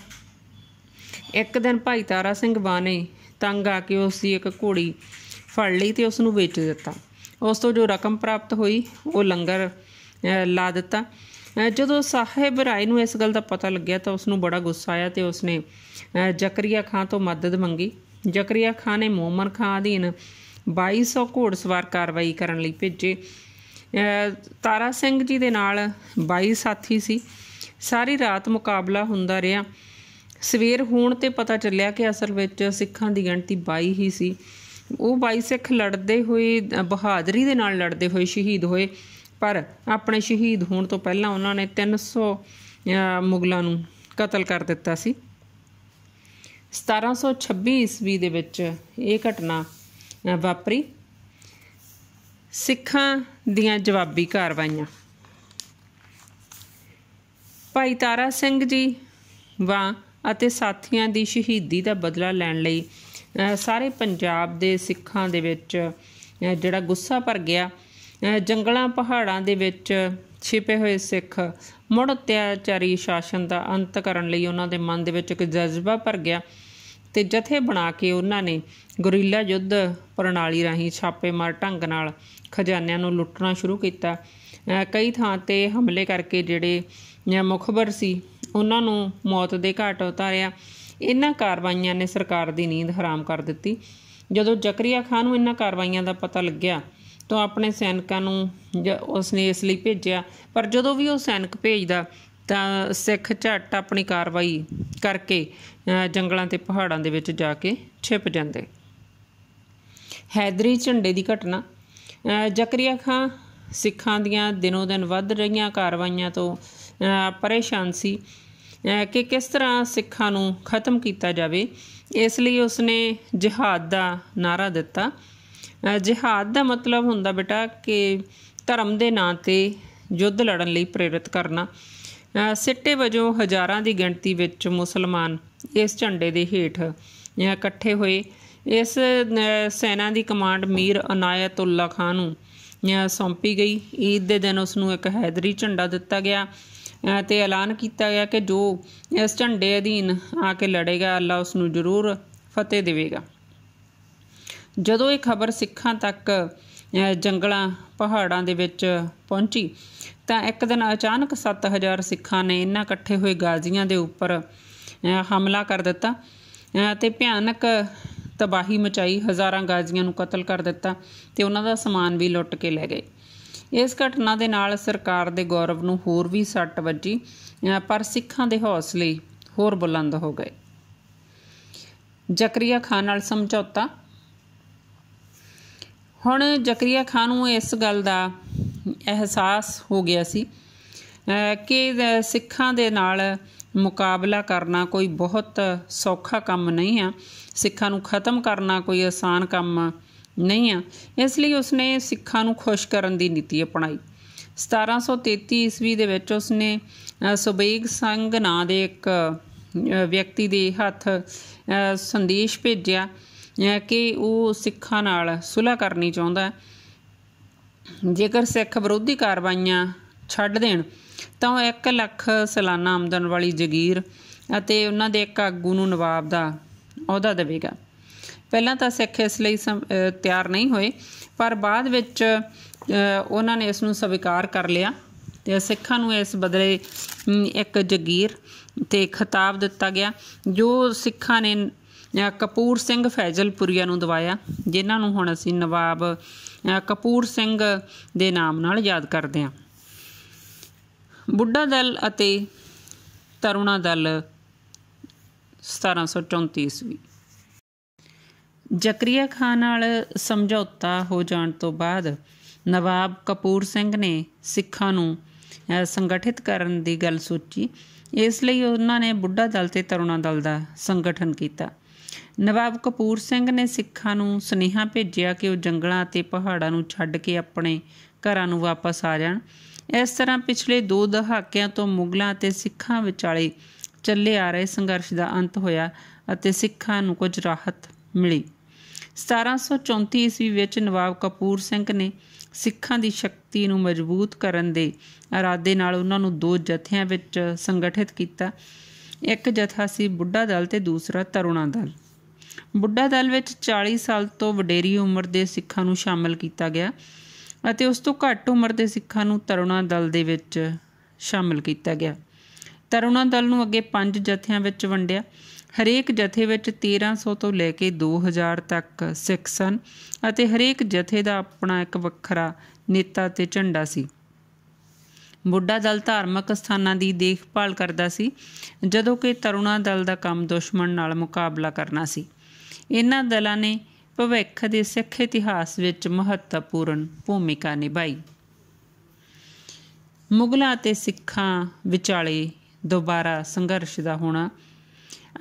ਇੱਕ ਦਿਨ ਭਾਈ ਤਾਰਾ ਸਿੰਘ ਬਾਨੇ ਤੰਗ ਆ ਕੇ ਉਸ ਦੀ ਇੱਕ ਘੋੜੀ ਫੜ ਲਈ ਤੇ ਉਸ ਨੂੰ ਵੇਚ ਦਿੱਤਾ ਉਸ ਤੋਂ ਜੋ ਰਕਮ ਪ੍ਰਾਪਤ ਹੋਈ ਉਹ ਲੰਗਰ ਲਾ ਦਿੱਤਾ ਜਦੋਂ ਸਾਹਿਬ ਰਾਏ ਨੂੰ ਇਸ ਗੱਲ ਦਾ ਪਤਾ ਲੱਗਿਆ ਤਾਂ ਉਸ ਨੂੰ ਬੜਾ ਗੁੱਸਾ ਆਇਆ ਤੇ ਉਸ ਨੇ ਜ਼ਕਰੀਆ ਖਾਨ ਤੋਂ ਮਦਦ ਮੰਗੀ ਜ਼ਕਰੀਆ ਖਾਨ ਨੇ ਮੋਮਨ ਖਾਨ ਅਧੀਨ 2200 ਘੋੜਸਵਾਰ ਕਾਰਵਾਈ ਕਰਨ ਲਈ ਭੇਜੇ ਤਾਰਾ ਸਿੰਘ ਜੀ ਦੇ ਨਾਲ 22 ਸਾਥੀ ਸੀ ਸਾਰੀ ਰਾਤ ਮੁਕਾਬਲਾ ਹੁੰਦਾ ਰਿਹਾ ਸਵੇਰ ਹੋਣ ਤੇ ਪਤਾ ਚੱਲਿਆ ਕਿ ਅਸਲ ਵਿੱਚ ਸਿੱਖਾਂ ਦੀ ਗਿਣਤੀ 22 ਹੀ ਸੀ ਉਹ 22 ਸਿੱਖ ਲੜਦੇ ਹੋਏ ਬਹਾਦਰੀ ਦੇ ਨਾਲ ਲੜਦੇ ਹੋਏ ਸ਼ਹੀਦ ਹੋਏ ਪਰ ਆਪਣੇ ਸ਼ਹੀਦ ਹੋਣ ਤੋਂ ਪਹਿਲਾਂ ਉਹਨਾਂ ਨੇ 300 ਮੁਗਲਾਂ ਨੂੰ ਕਤਲ ਕਰ ਦਿੱਤਾ ਸੀ 1726 ਈਸਵੀ ਦੇ ਵਿੱਚ ਇਹ ਘਟਨਾ ਵਾਪਰੀ ਸਿੱਖਾਂ ਦੀਆਂ ਜਵਾਬੀ ਕਾਰਵਾਈਆਂ ਭਾਈ ਤਾਰਾ ਸਿੰਘ ਜੀ ਵਾਂ ਅਤੇ ਸਾਥੀਆਂ ਦੀ ਸ਼ਹੀਦੀ ਦਾ ਬਦਲਾ ਲੈਣ ਲਈ ਸਾਰੇ ਪੰਜਾਬ ਦੇ ਸਿੱਖਾਂ ਦੇ ਵਿੱਚ ਜਿਹੜਾ ਗੁੱਸਾ ਭਰ ਗਿਆ ਜੰਗਲਾਂ ਪਹਾੜਾਂ ਦੇ ਵਿੱਚ ਛਿਪੇ ਹੋਏ ਸਿੱਖ ਮੁੜ ਅਤਿਆਚਾਰੀ ਸ਼ਾਸਨ ਦਾ ਅੰਤ ਕਰਨ ਲਈ ਉਹਨਾਂ ਦੇ ਮਨ ਦੇ ਵਿੱਚ ਇੱਕ ਜਜ਼ਬਾ ਭਰ ਗਿਆ ਤੇ ਜਥੇ ਬਣਾ ਕੇ ਉਹਨਾਂ ਨੇ ਗੁਰੀਲਾ ਯੁੱਧ ਪ੍ਰਣਾਲੀ ਰਾਹੀਂ ਮਾਰ ਢੰਗ ਨਾਲ ਖਜ਼ਾਨਿਆਂ ਨੂੰ ਲੁੱਟਣਾ ਸ਼ੁਰੂ ਕੀਤਾ ਕਈ ਥਾਂ ਤੇ ਹਮਲੇ ਕਰਕੇ ਜਿਹੜੇ ਮੁਖਬਰ ਸੀ ਉਹਨਾਂ ਨੂੰ ਮੌਤ ਦੇ ਘਾਟ ਉਤਾਰਿਆ ਇਹਨਾਂ ਕਾਰਵਾਈਆਂ ਨੇ ਸਰਕਾਰ ਦੀ ਨੀਂਦ ਹਰਾਮ ਕਰ ਦਿੱਤੀ ਜਦੋਂ ਜ਼ਕਰੀਆ ਖਾਨ ਨੂੰ ਇਹਨਾਂ ਕਾਰਵਾਈਆਂ ਦਾ ਪਤਾ ਲੱਗਿਆ ਤੋਂ ਆਪਣੇ ਸੈਨਿਕਾਂ ਨੂੰ ਉਸਨੇ ਇਸ ਲਈ ਭੇਜਿਆ ਪਰ ਜਦੋਂ ਵੀ ਉਹ ਸੈਨਿਕ ਭੇਜਦਾ ਤਾਂ ਸਿੱਖ ਝਟ ਆਪਣੀ ਕਾਰਵਾਈ ਕਰਕੇ ਜੰਗਲਾਂ ਤੇ ਪਹਾੜਾਂ ਦੇ ਵਿੱਚ ਜਾ ਕੇ ਛਿਪ ਜਾਂਦੇ ਹੈਦਰੀ ਝੰਡੇ ਦੀ ਘਟਨਾ ਜ਼ਕਰੀਆ ਖਾਨ ਸਿੱਖਾਂ ਦੀਆਂ ਦਿਨੋ ਦਿਨ ਵੱਧ ਰਹੀਆਂ ਕਾਰਵਾਈਆਂ ਤੋਂ ਪਰੇਸ਼ਾਨ ਸੀ ਕਿ ਕਿਸ ਤਰ੍ਹਾਂ ਸਿੱਖਾਂ ਨੂੰ ਖਤਮ ਕੀਤਾ ਜਾਵੇ ਇਸ ਲਈ ਉਸਨੇ ਜਿਹਹਾਦ ਦਾ ਨਾਰਾ ਦਿੱਤਾ ਜਿਹਹਾਦ ਦਾ ਮਤਲਬ ਹੁੰਦਾ ਬੇਟਾ ਕਿ ਧਰਮ ਦੇ ਨਾਂ ਤੇ ਯੁੱਧ ਲੜਨ ਲਈ ਪ੍ਰੇਰਿਤ ਕਰਨਾ ਸਿੱਟੇ ਵਜੋਂ ਹਜ਼ਾਰਾਂ ਦੀ ਗਿਣਤੀ ਵਿੱਚ ਮੁਸਲਮਾਨ ਇਸ ਝੰਡੇ ਦੇ ਹੇਠ ਇਕੱਠੇ ਹੋਏ ਇਸ ਸੈਨਾ ਦੀ ਕਮਾਂਡ ਮੀਰ ਅਨਾਇਤੁੱਲਾ ਖਾਨ ਨੂੰ ਸੌਂਪੀ ਗਈ ਈਦ ਦੇ ਦਿਨ ਉਸ ਨੂੰ ਇੱਕ ਹੈਦਰੀ ਝੰਡਾ ਦਿੱਤਾ ਗਿਆ ਤੇ ਐਲਾਨ ਕੀਤਾ ਗਿਆ ਕਿ ਜੋ ਇਸ ਝੰਡੇ ਅਧੀਨ ਆ ਕੇ ਲੜੇਗਾ ਅੱਲਾ ਉਸ ਨੂੰ ਜ਼ਰੂਰ ਫਤਿਹ ਦੇਵੇਗਾ ਜਦੋਂ ਇਹ ਖਬਰ ਸਿੱਖਾਂ ਤੱਕ ਜੰਗਲਾਂ ਪਹਾੜਾਂ ਦੇ ਵਿੱਚ ਪਹੁੰਚੀ ਤਾਂ ਇੱਕ ਦਿਨ ਅਚਾਨਕ 7000 ਸਿੱਖਾਂ ਨੇ ਇਹਨਾਂ ਇਕੱਠੇ ਹੋਏ ਗਾਜ਼ੀਆਂ ਦੇ ਉੱਪਰ ਹਮਲਾ ਕਰ ਦਿੱਤਾ ਤੇ ਭਿਆਨਕ ਤਬਾਹੀ ਮਚਾਈ ਹਜ਼ਾਰਾਂ ਗਾਜ਼ੀਆਂ ਨੂੰ ਕਤਲ ਕਰ ਦਿੱਤਾ ਤੇ ਉਹਨਾਂ ਦਾ ਸਮਾਨ ਵੀ ਲੁੱਟ ਕੇ ਲੈ ਗਏ ਇਸ ਘਟਨਾ ਦੇ ਨਾਲ ਸਰਕਾਰ ਦੇ ਗੌਰਵ ਨੂੰ ਹੋਰ ਵੀ ਸੱਟ ਵੱਜੀ ਪਰ ਸਿੱਖਾਂ ਦੇ ਹੌਸਲੇ ਹੋਰ ਬੁਲੰਦ ਹੋ ਗਏ ਜ਼ਕਰੀਆ ਖਾਨ ਨਾਲ ਸਮਝੌਤਾ ਹੁਣ ਜ਼ਕਰੀਆ ਖਾਨ ਨੂੰ ਇਸ ਗੱਲ ਦਾ ਅਹਿਸਾਸ ਹੋ ਗਿਆ ਸੀ ਕਿ ਸਿੱਖਾਂ ਦੇ ਨਾਲ ਮੁਕਾਬਲਾ ਕਰਨਾ ਕੋਈ ਬਹੁਤ ਸੌਖਾ ਕੰਮ ਨਹੀਂ ਆ ਸਿੱਖਾਂ ਨੂੰ ਖਤਮ ਕਰਨਾ ਕੋਈ ਆਸਾਨ ਕੰਮ ਨਹੀਂ ਆ ਇਸ ਲਈ ਉਸਨੇ ਸਿੱਖਾਂ ਨੂੰ ਖੁਸ਼ ਕਰਨ ਦੀ ਨੀਤੀ ਅਪਣਾਈ 1733 ਈਸਵੀ ਦੇ ਵਿੱਚ ਉਸਨੇ ਸੁਬੇਗ ਸੰਗ ਨਾਂ ਦੇ ਇੱਕ ਵਿਅਕਤੀ ਦੇ ਹੱਥ ਸੰਦੇਸ਼ ਭੇਜਿਆ ਕਿ ਉਹ ਸਿੱਖਾਂ ਨਾਲ ਸੁਲਾ ਕਰਨੀ ਚਾਹੁੰਦਾ ਜੇਕਰ ਸਿੱਖ ਵਿਰੋਧੀ ਕਾਰਵਾਈਆਂ ਛੱਡ ਦੇਣ ਤਾਂ ਉਹ 1 ਲੱਖ ਸਾਲਾਨਾ ਆਮਦਨ ਵਾਲੀ ਜਗੀਰ ਅਤੇ ਉਹਨਾਂ ਦੇ ਇੱਕ ਆਗੂ ਨੂੰ ਨਵਾਬ ਦਾ ਅਹੁਦਾ ਦੇਵੇਗਾ ਪਹਿਲਾਂ ਤਾਂ ਸਿੱਖ ਇਸ ਲਈ ਤਿਆਰ ਨਹੀਂ ਹੋਏ ਪਰ ਬਾਅਦ ਵਿੱਚ ਉਹਨਾਂ ਨੇ ਇਸ ਨੂੰ ਸਵੀਕਾਰ ਕਰ ਲਿਆ ਤੇ ਸਿੱਖਾਂ ਨੂੰ ਇਸ ਬਦਲੇ ਇੱਕ ਜਗੀਰ ਤੇ ਖਿਤਾਬ ਦਿੱਤਾ ਗਿਆ ਜੋ ਸਿੱਖਾਂ ਨੇ ਕਪੂਰ ਸਿੰਘ ਫੈਜ਼ਲਪੁਰੀਆ ਨੂੰ ਦਵਾਇਆ ਜਿਨ੍ਹਾਂ ਨੂੰ ਹੁਣ ਅਸੀਂ ਨਵਾਬ ਕਪੂਰ ਸਿੰਘ ਦੇ ਨਾਮ ਨਾਲ ਯਾਦ ਕਰਦੇ ਹਾਂ ਬੁੱਢਾ ਦਲ ਅਤੇ ਤਰੁਣਾ ਦਲ 1734 ਈਸਵੀ ਜ਼ਕਰੀਆ ਖਾਨ ਨਾਲ ਸਮਝੌਤਾ ਹੋ ਜਾਣ ਤੋਂ ਬਾਅਦ ਨਵਾਬ ਕਪੂਰ ਸਿੰਘ ਨੇ ਸਿੱਖਾਂ ਨੂੰ ਸੰਗਠਿਤ ਕਰਨ ਦੀ ਗੱਲ ਸੋਚੀ ਇਸ ਲਈ ਉਹਨਾਂ ਨੇ ਬੁੱਢਾ ਦਲ ਤੇ ਤਰੁਣਾ ਦਲ ਦਾ ਸੰਗਠਨ ਕੀਤਾ ਨਵਾਬ ਕਪੂਰ ਸਿੰਘ ਨੇ ਸਿੱਖਾਂ ਨੂੰ ਸੁਨੇਹਾ ਭੇਜਿਆ ਕਿ ਉਹ ਜੰਗਲਾਂ ਅਤੇ ਪਹਾੜਾਂ ਨੂੰ ਛੱਡ ਕੇ ਆਪਣੇ ਘਰਾਂ ਨੂੰ ਵਾਪਸ ਆ ਜਾਣ ਇਸ ਤਰ੍ਹਾਂ ਪਿਛਲੇ 2 ਦਹਾਕਿਆਂ ਤੋਂ ਮੁਗਲਾਂ ਅਤੇ ਸਿੱਖਾਂ ਵਿਚਾਲੇ ਚੱਲੇ ਆ ਰਹੇ ਸੰਘਰਸ਼ ਦਾ ਅੰਤ ਹੋਇਆ ਅਤੇ ਸਿੱਖਾਂ ਨੂੰ ਕੁਝ ਰਾਹਤ ਮਿਲੀ 1734 ਈਸਵੀ ਵਿੱਚ ਨਵਾਬ ਕਪੂਰ ਸਿੰਘ ਨੇ ਸਿੱਖਾਂ ਦੀ ਸ਼ਕਤੀ ਨੂੰ ਮਜ਼ਬੂਤ ਕਰਨ ਦੇ ਇਰਾਦੇ ਨਾਲ ਉਹਨਾਂ ਨੂੰ ਦੋ ਜਥਿਆਂ ਵਿੱਚ ਸੰਗਠਿਤ ਕੀਤਾ ਇੱਕ ਜਥਾ ਸੀ ਬੁੱਢਾ ਦਲ ਤੇ ਦੂਸਰਾ ਤਰੁਣਾ ਦਲ ਬੁੱਢਾ ਦਲ ਵਿੱਚ 40 ਸਾਲ ਤੋਂ ਵਡੇਰੀ ਉਮਰ ਦੇ ਸਿੱਖਾਂ ਨੂੰ ਸ਼ਾਮਲ ਕੀਤਾ ਗਿਆ ਅਤੇ ਉਸ ਤੋਂ ਘੱਟ ਉਮਰ ਦੇ ਸਿੱਖਾਂ ਨੂੰ ਤਰੁਣਾ ਦਲ ਦੇ ਵਿੱਚ ਸ਼ਾਮਲ ਕੀਤਾ ਗਿਆ ਤਰੁਣਾ ਦਲ ਨੂੰ ਅੱਗੇ 5 ਜਥਿਆਂ ਵਿੱਚ ਵੰਡਿਆ ਹਰੇਕ ਜਥੇ ਵਿੱਚ 1300 ਤੋਂ ਲੈ ਕੇ 2000 ਤੱਕ ਸਿੱਖ ਸਨ ਅਤੇ ਹਰੇਕ ਜਥੇ ਦਾ ਆਪਣਾ ਇੱਕ ਵੱਖਰਾ ਨੇਤਾ ਤੇ ਝੰਡਾ ਸੀ ਬੁੱਢਾ ਦਲ ਧਾਰਮਿਕ ਸਥਾਨਾਂ ਦੀ ਦੇਖਭਾਲ ਕਰਦਾ ਸੀ ਜਦੋਂ ਕਿ ਤਰੁਣਾ ਦਲ ਦਾ ਕੰਮ ਦੁਸ਼ਮਣ ਨਾਲ ਮੁਕਾਬਲਾ ਕਰਨਾ ਸੀ ਇਹਨਾਂ ਦਲਾਂ ਨੇ ਭਵਿੱਖ ਦੇ ਸਿੱਖ ਇਤਿਹਾਸ ਵਿੱਚ ਮਹੱਤਵਪੂਰਨ ਭੂਮਿਕਾ ਨਿਭਾਈ ਮੁਗਲਾਂ ਤੇ ਸਿੱਖਾਂ ਵਿਚਾਲੇ ਦੁਬਾਰਾ ਸੰਘਰਸ਼ ਦਾ ਹੋਣਾ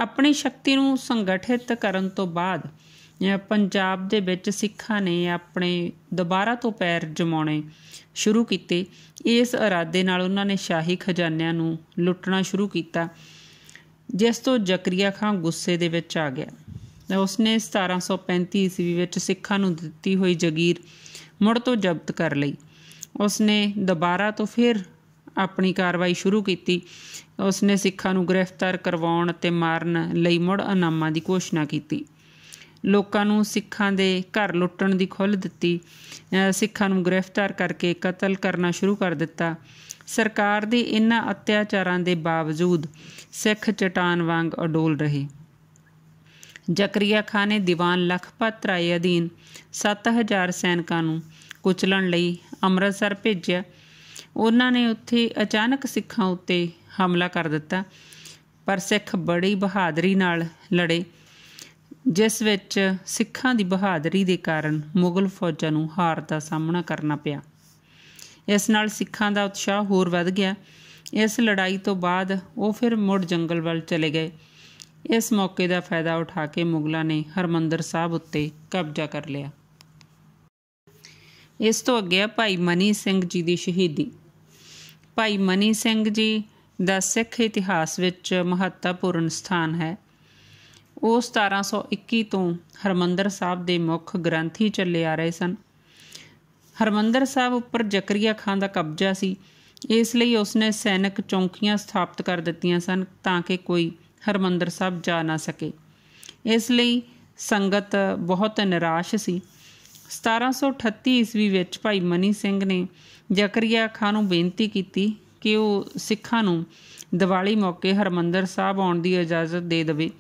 ਆਪਣੀ ਸ਼ਕਤੀ ਨੂੰ ਸੰਗਠਿਤ ਕਰਨ ਤੋਂ ਬਾਅਦ ਪੰਜਾਬ ਦੇ ਵਿੱਚ ਸਿੱਖਾਂ ਨੇ ਆਪਣੇ ਦੁਬਾਰਾ ਤੋਂ ਪੈਰ ਜਮਾਉਣੇ ਸ਼ੁਰੂ ਕੀਤੇ ਇਸ ਇਰਾਦੇ ਨਾਲ ਉਹਨਾਂ ਨੇ ਸ਼ਾਹੀ ਖਜ਼ਾਨਿਆਂ ਨੂੰ ਲੁੱਟਣਾ ਸ਼ੁਰੂ ਕੀਤਾ ਜਿਸ ਤੋਂ ਜ਼ਕਰੀਆ ਖਾਨ ਗੁੱਸੇ ਦੇ ਵਿੱਚ ਆ ਗਿਆ ਉਸਨੇ 1735 ਈਸਵੀ ਵਿੱਚ ਸਿੱਖਾਂ ਨੂੰ ਦਿੱਤੀ ਹੋਈ ਜਗੀਰ ਮੁੜ ਤੋਂ ਜ਼ਬਤ ਕਰ ਲਈ ਉਸਨੇ ਦੁਬਾਰਾ ਤੋਂ ਫਿਰ ਆਪਣੀ ਕਾਰਵਾਈ ਸ਼ੁਰੂ ਕੀਤੀ ਉਸਨੇ ਸਿੱਖਾਂ ਨੂੰ ਗ੍ਰਿਫਤਾਰ ਕਰਵਾਉਣ ਅਤੇ ਮਾਰਨ ਲਈ ਮੁੜ ਅਨਾਮਾਂ ਦੀ ਘੋਸ਼ਣਾ ਕੀਤੀ ਲੋਕਾਂ ਨੂੰ ਸਿੱਖਾਂ ਦੇ ਘਰ ਲੁੱਟਣ ਦੀ ਖੁੱਲ੍ਹ ਦਿੱਤੀ ਸਿੱਖਾਂ ਨੂੰ ਗ੍ਰਿਫਤਾਰ ਕਰਕੇ ਕਤਲ ਕਰਨਾ ਸ਼ੁਰੂ ਕਰ ਦਿੱਤਾ ਸਰਕਾਰ ਦੇ ਇਨ੍ਹਾਂ ਅਤਿਆਚਾਰਾਂ ਦੇ ਬਾਵਜੂਦ ਸਿੱਖ ਚਟਾਨ ਵਾਂਗ ਅਡੋਲ ਰਹੇ ਜ਼ਕਰੀਆ ਖਾਨ ਨੇ ਦੀਵਾਨ ਲਖਪਤ ਰਾਏ ਅਧੀਨ 7000 ਸੈਨਿਕਾਂ ਨੂੰ ਕੁਚਲਣ ਲਈ ਅੰਮ੍ਰਿਤਸਰ ਭੇਜਿਆ ਉਹਨਾਂ ਨੇ ਉੱਥੇ ਅਚਾਨਕ ਸਿੱਖਾਂ ਉੱਤੇ ਹਮਲਾ ਕਰ ਦਿੱਤਾ ਪਰ ਸਿੱਖ ਬੜੀ ਬਹਾਦਰੀ ਨਾਲ ਲੜੇ ਜਿਸ ਵਿੱਚ ਸਿੱਖਾਂ ਦੀ ਬਹਾਦਰੀ ਦੇ ਕਾਰਨ ਮੁਗਲ ਫੌਜਾਂ ਨੂੰ ਹਾਰ ਦਾ ਸਾਹਮਣਾ ਕਰਨਾ ਪਿਆ ਇਸ ਨਾਲ ਸਿੱਖਾਂ ਦਾ ਉਤਸ਼ਾਹ ਹੋਰ ਵੱਧ ਗਿਆ ਇਸ ਲੜਾਈ ਤੋਂ ਬਾਅਦ ਉਹ ਫਿਰ ਮੁੜ ਜੰਗਲ ਵੱਲ ਚਲੇ ਗਏ ਇਸ ਮੌਕੇ ਦਾ ਫਾਇਦਾ ਉਠਾ ਕੇ ਮੁਗਲਾਂ ਨੇ ਹਰਮੰਦਰ ਸਾਹਿਬ ਉੱਤੇ ਕਬਜ਼ਾ ਕਰ ਲਿਆ ਇਸ ਤੋਂ ਅੱਗੇ ਆ ਭਾਈ ਮਨੀ ਸਿੰਘ ਜੀ ਦੀ ਸ਼ਹੀਦੀ ਭਾਈ ਮਨੀ ਸਿੰਘ ਜੀ ਦਾ ਸਿੱਖ ਇਤਿਹਾਸ ਵਿੱਚ ਮਹੱਤਵਪੂਰਨ ਸਥਾਨ ਹੈ ਉਹ 1721 ਤੋਂ ਹਰਮੰਦਰ ਸਾਹਿਬ ਦੇ ਮੁੱਖ ਗ੍ਰੰਥੀ ਚੱਲੇ ਆ ਰਹੇ ਸਨ ਹਰਮੰਦਰ ਸਾਹਿਬ ਉੱਪਰ ਜ਼ਕਰੀਆ ਖਾਨ ਦਾ ਕਬਜ਼ਾ ਸੀ ਇਸ ਲਈ ਉਸਨੇ ਸੈਨਿਕ ਚੌਂਕੀਆਂ ਸਥਾਪਿਤ ਕਰ ਦਿੱਤੀਆਂ ਸਨ ਤਾਂ ਕਿ ਕੋਈ ਹਰਮੰਦਰ ਸਾਹਿਬ ਜਾ ਨਾ ਸਕੇ ਇਸ ਲਈ ਸੰਗਤ ਬਹੁਤ ਨਿਰਾਸ਼ ਸੀ 1738 ਈਸਵੀ ਵਿੱਚ ਭਾਈ ਮਨੀ ਸਿੰਘ ਨੇ ਜ਼ਕਰੀਆ ਖਾਨ ਨੂੰ ਬੇਨਤੀ ਕੀਤੀ ਕਿ ਉਹ ਸਿੱਖਾਂ ਨੂੰ ਦੀਵਾਲੀ ਮੌਕੇ ਹਰਮੰਦਰ ਸਾਹਿਬ ਆਉਣ ਦੀ ਇਜਾਜ਼ਤ ਦੇ ਦੇਵੇ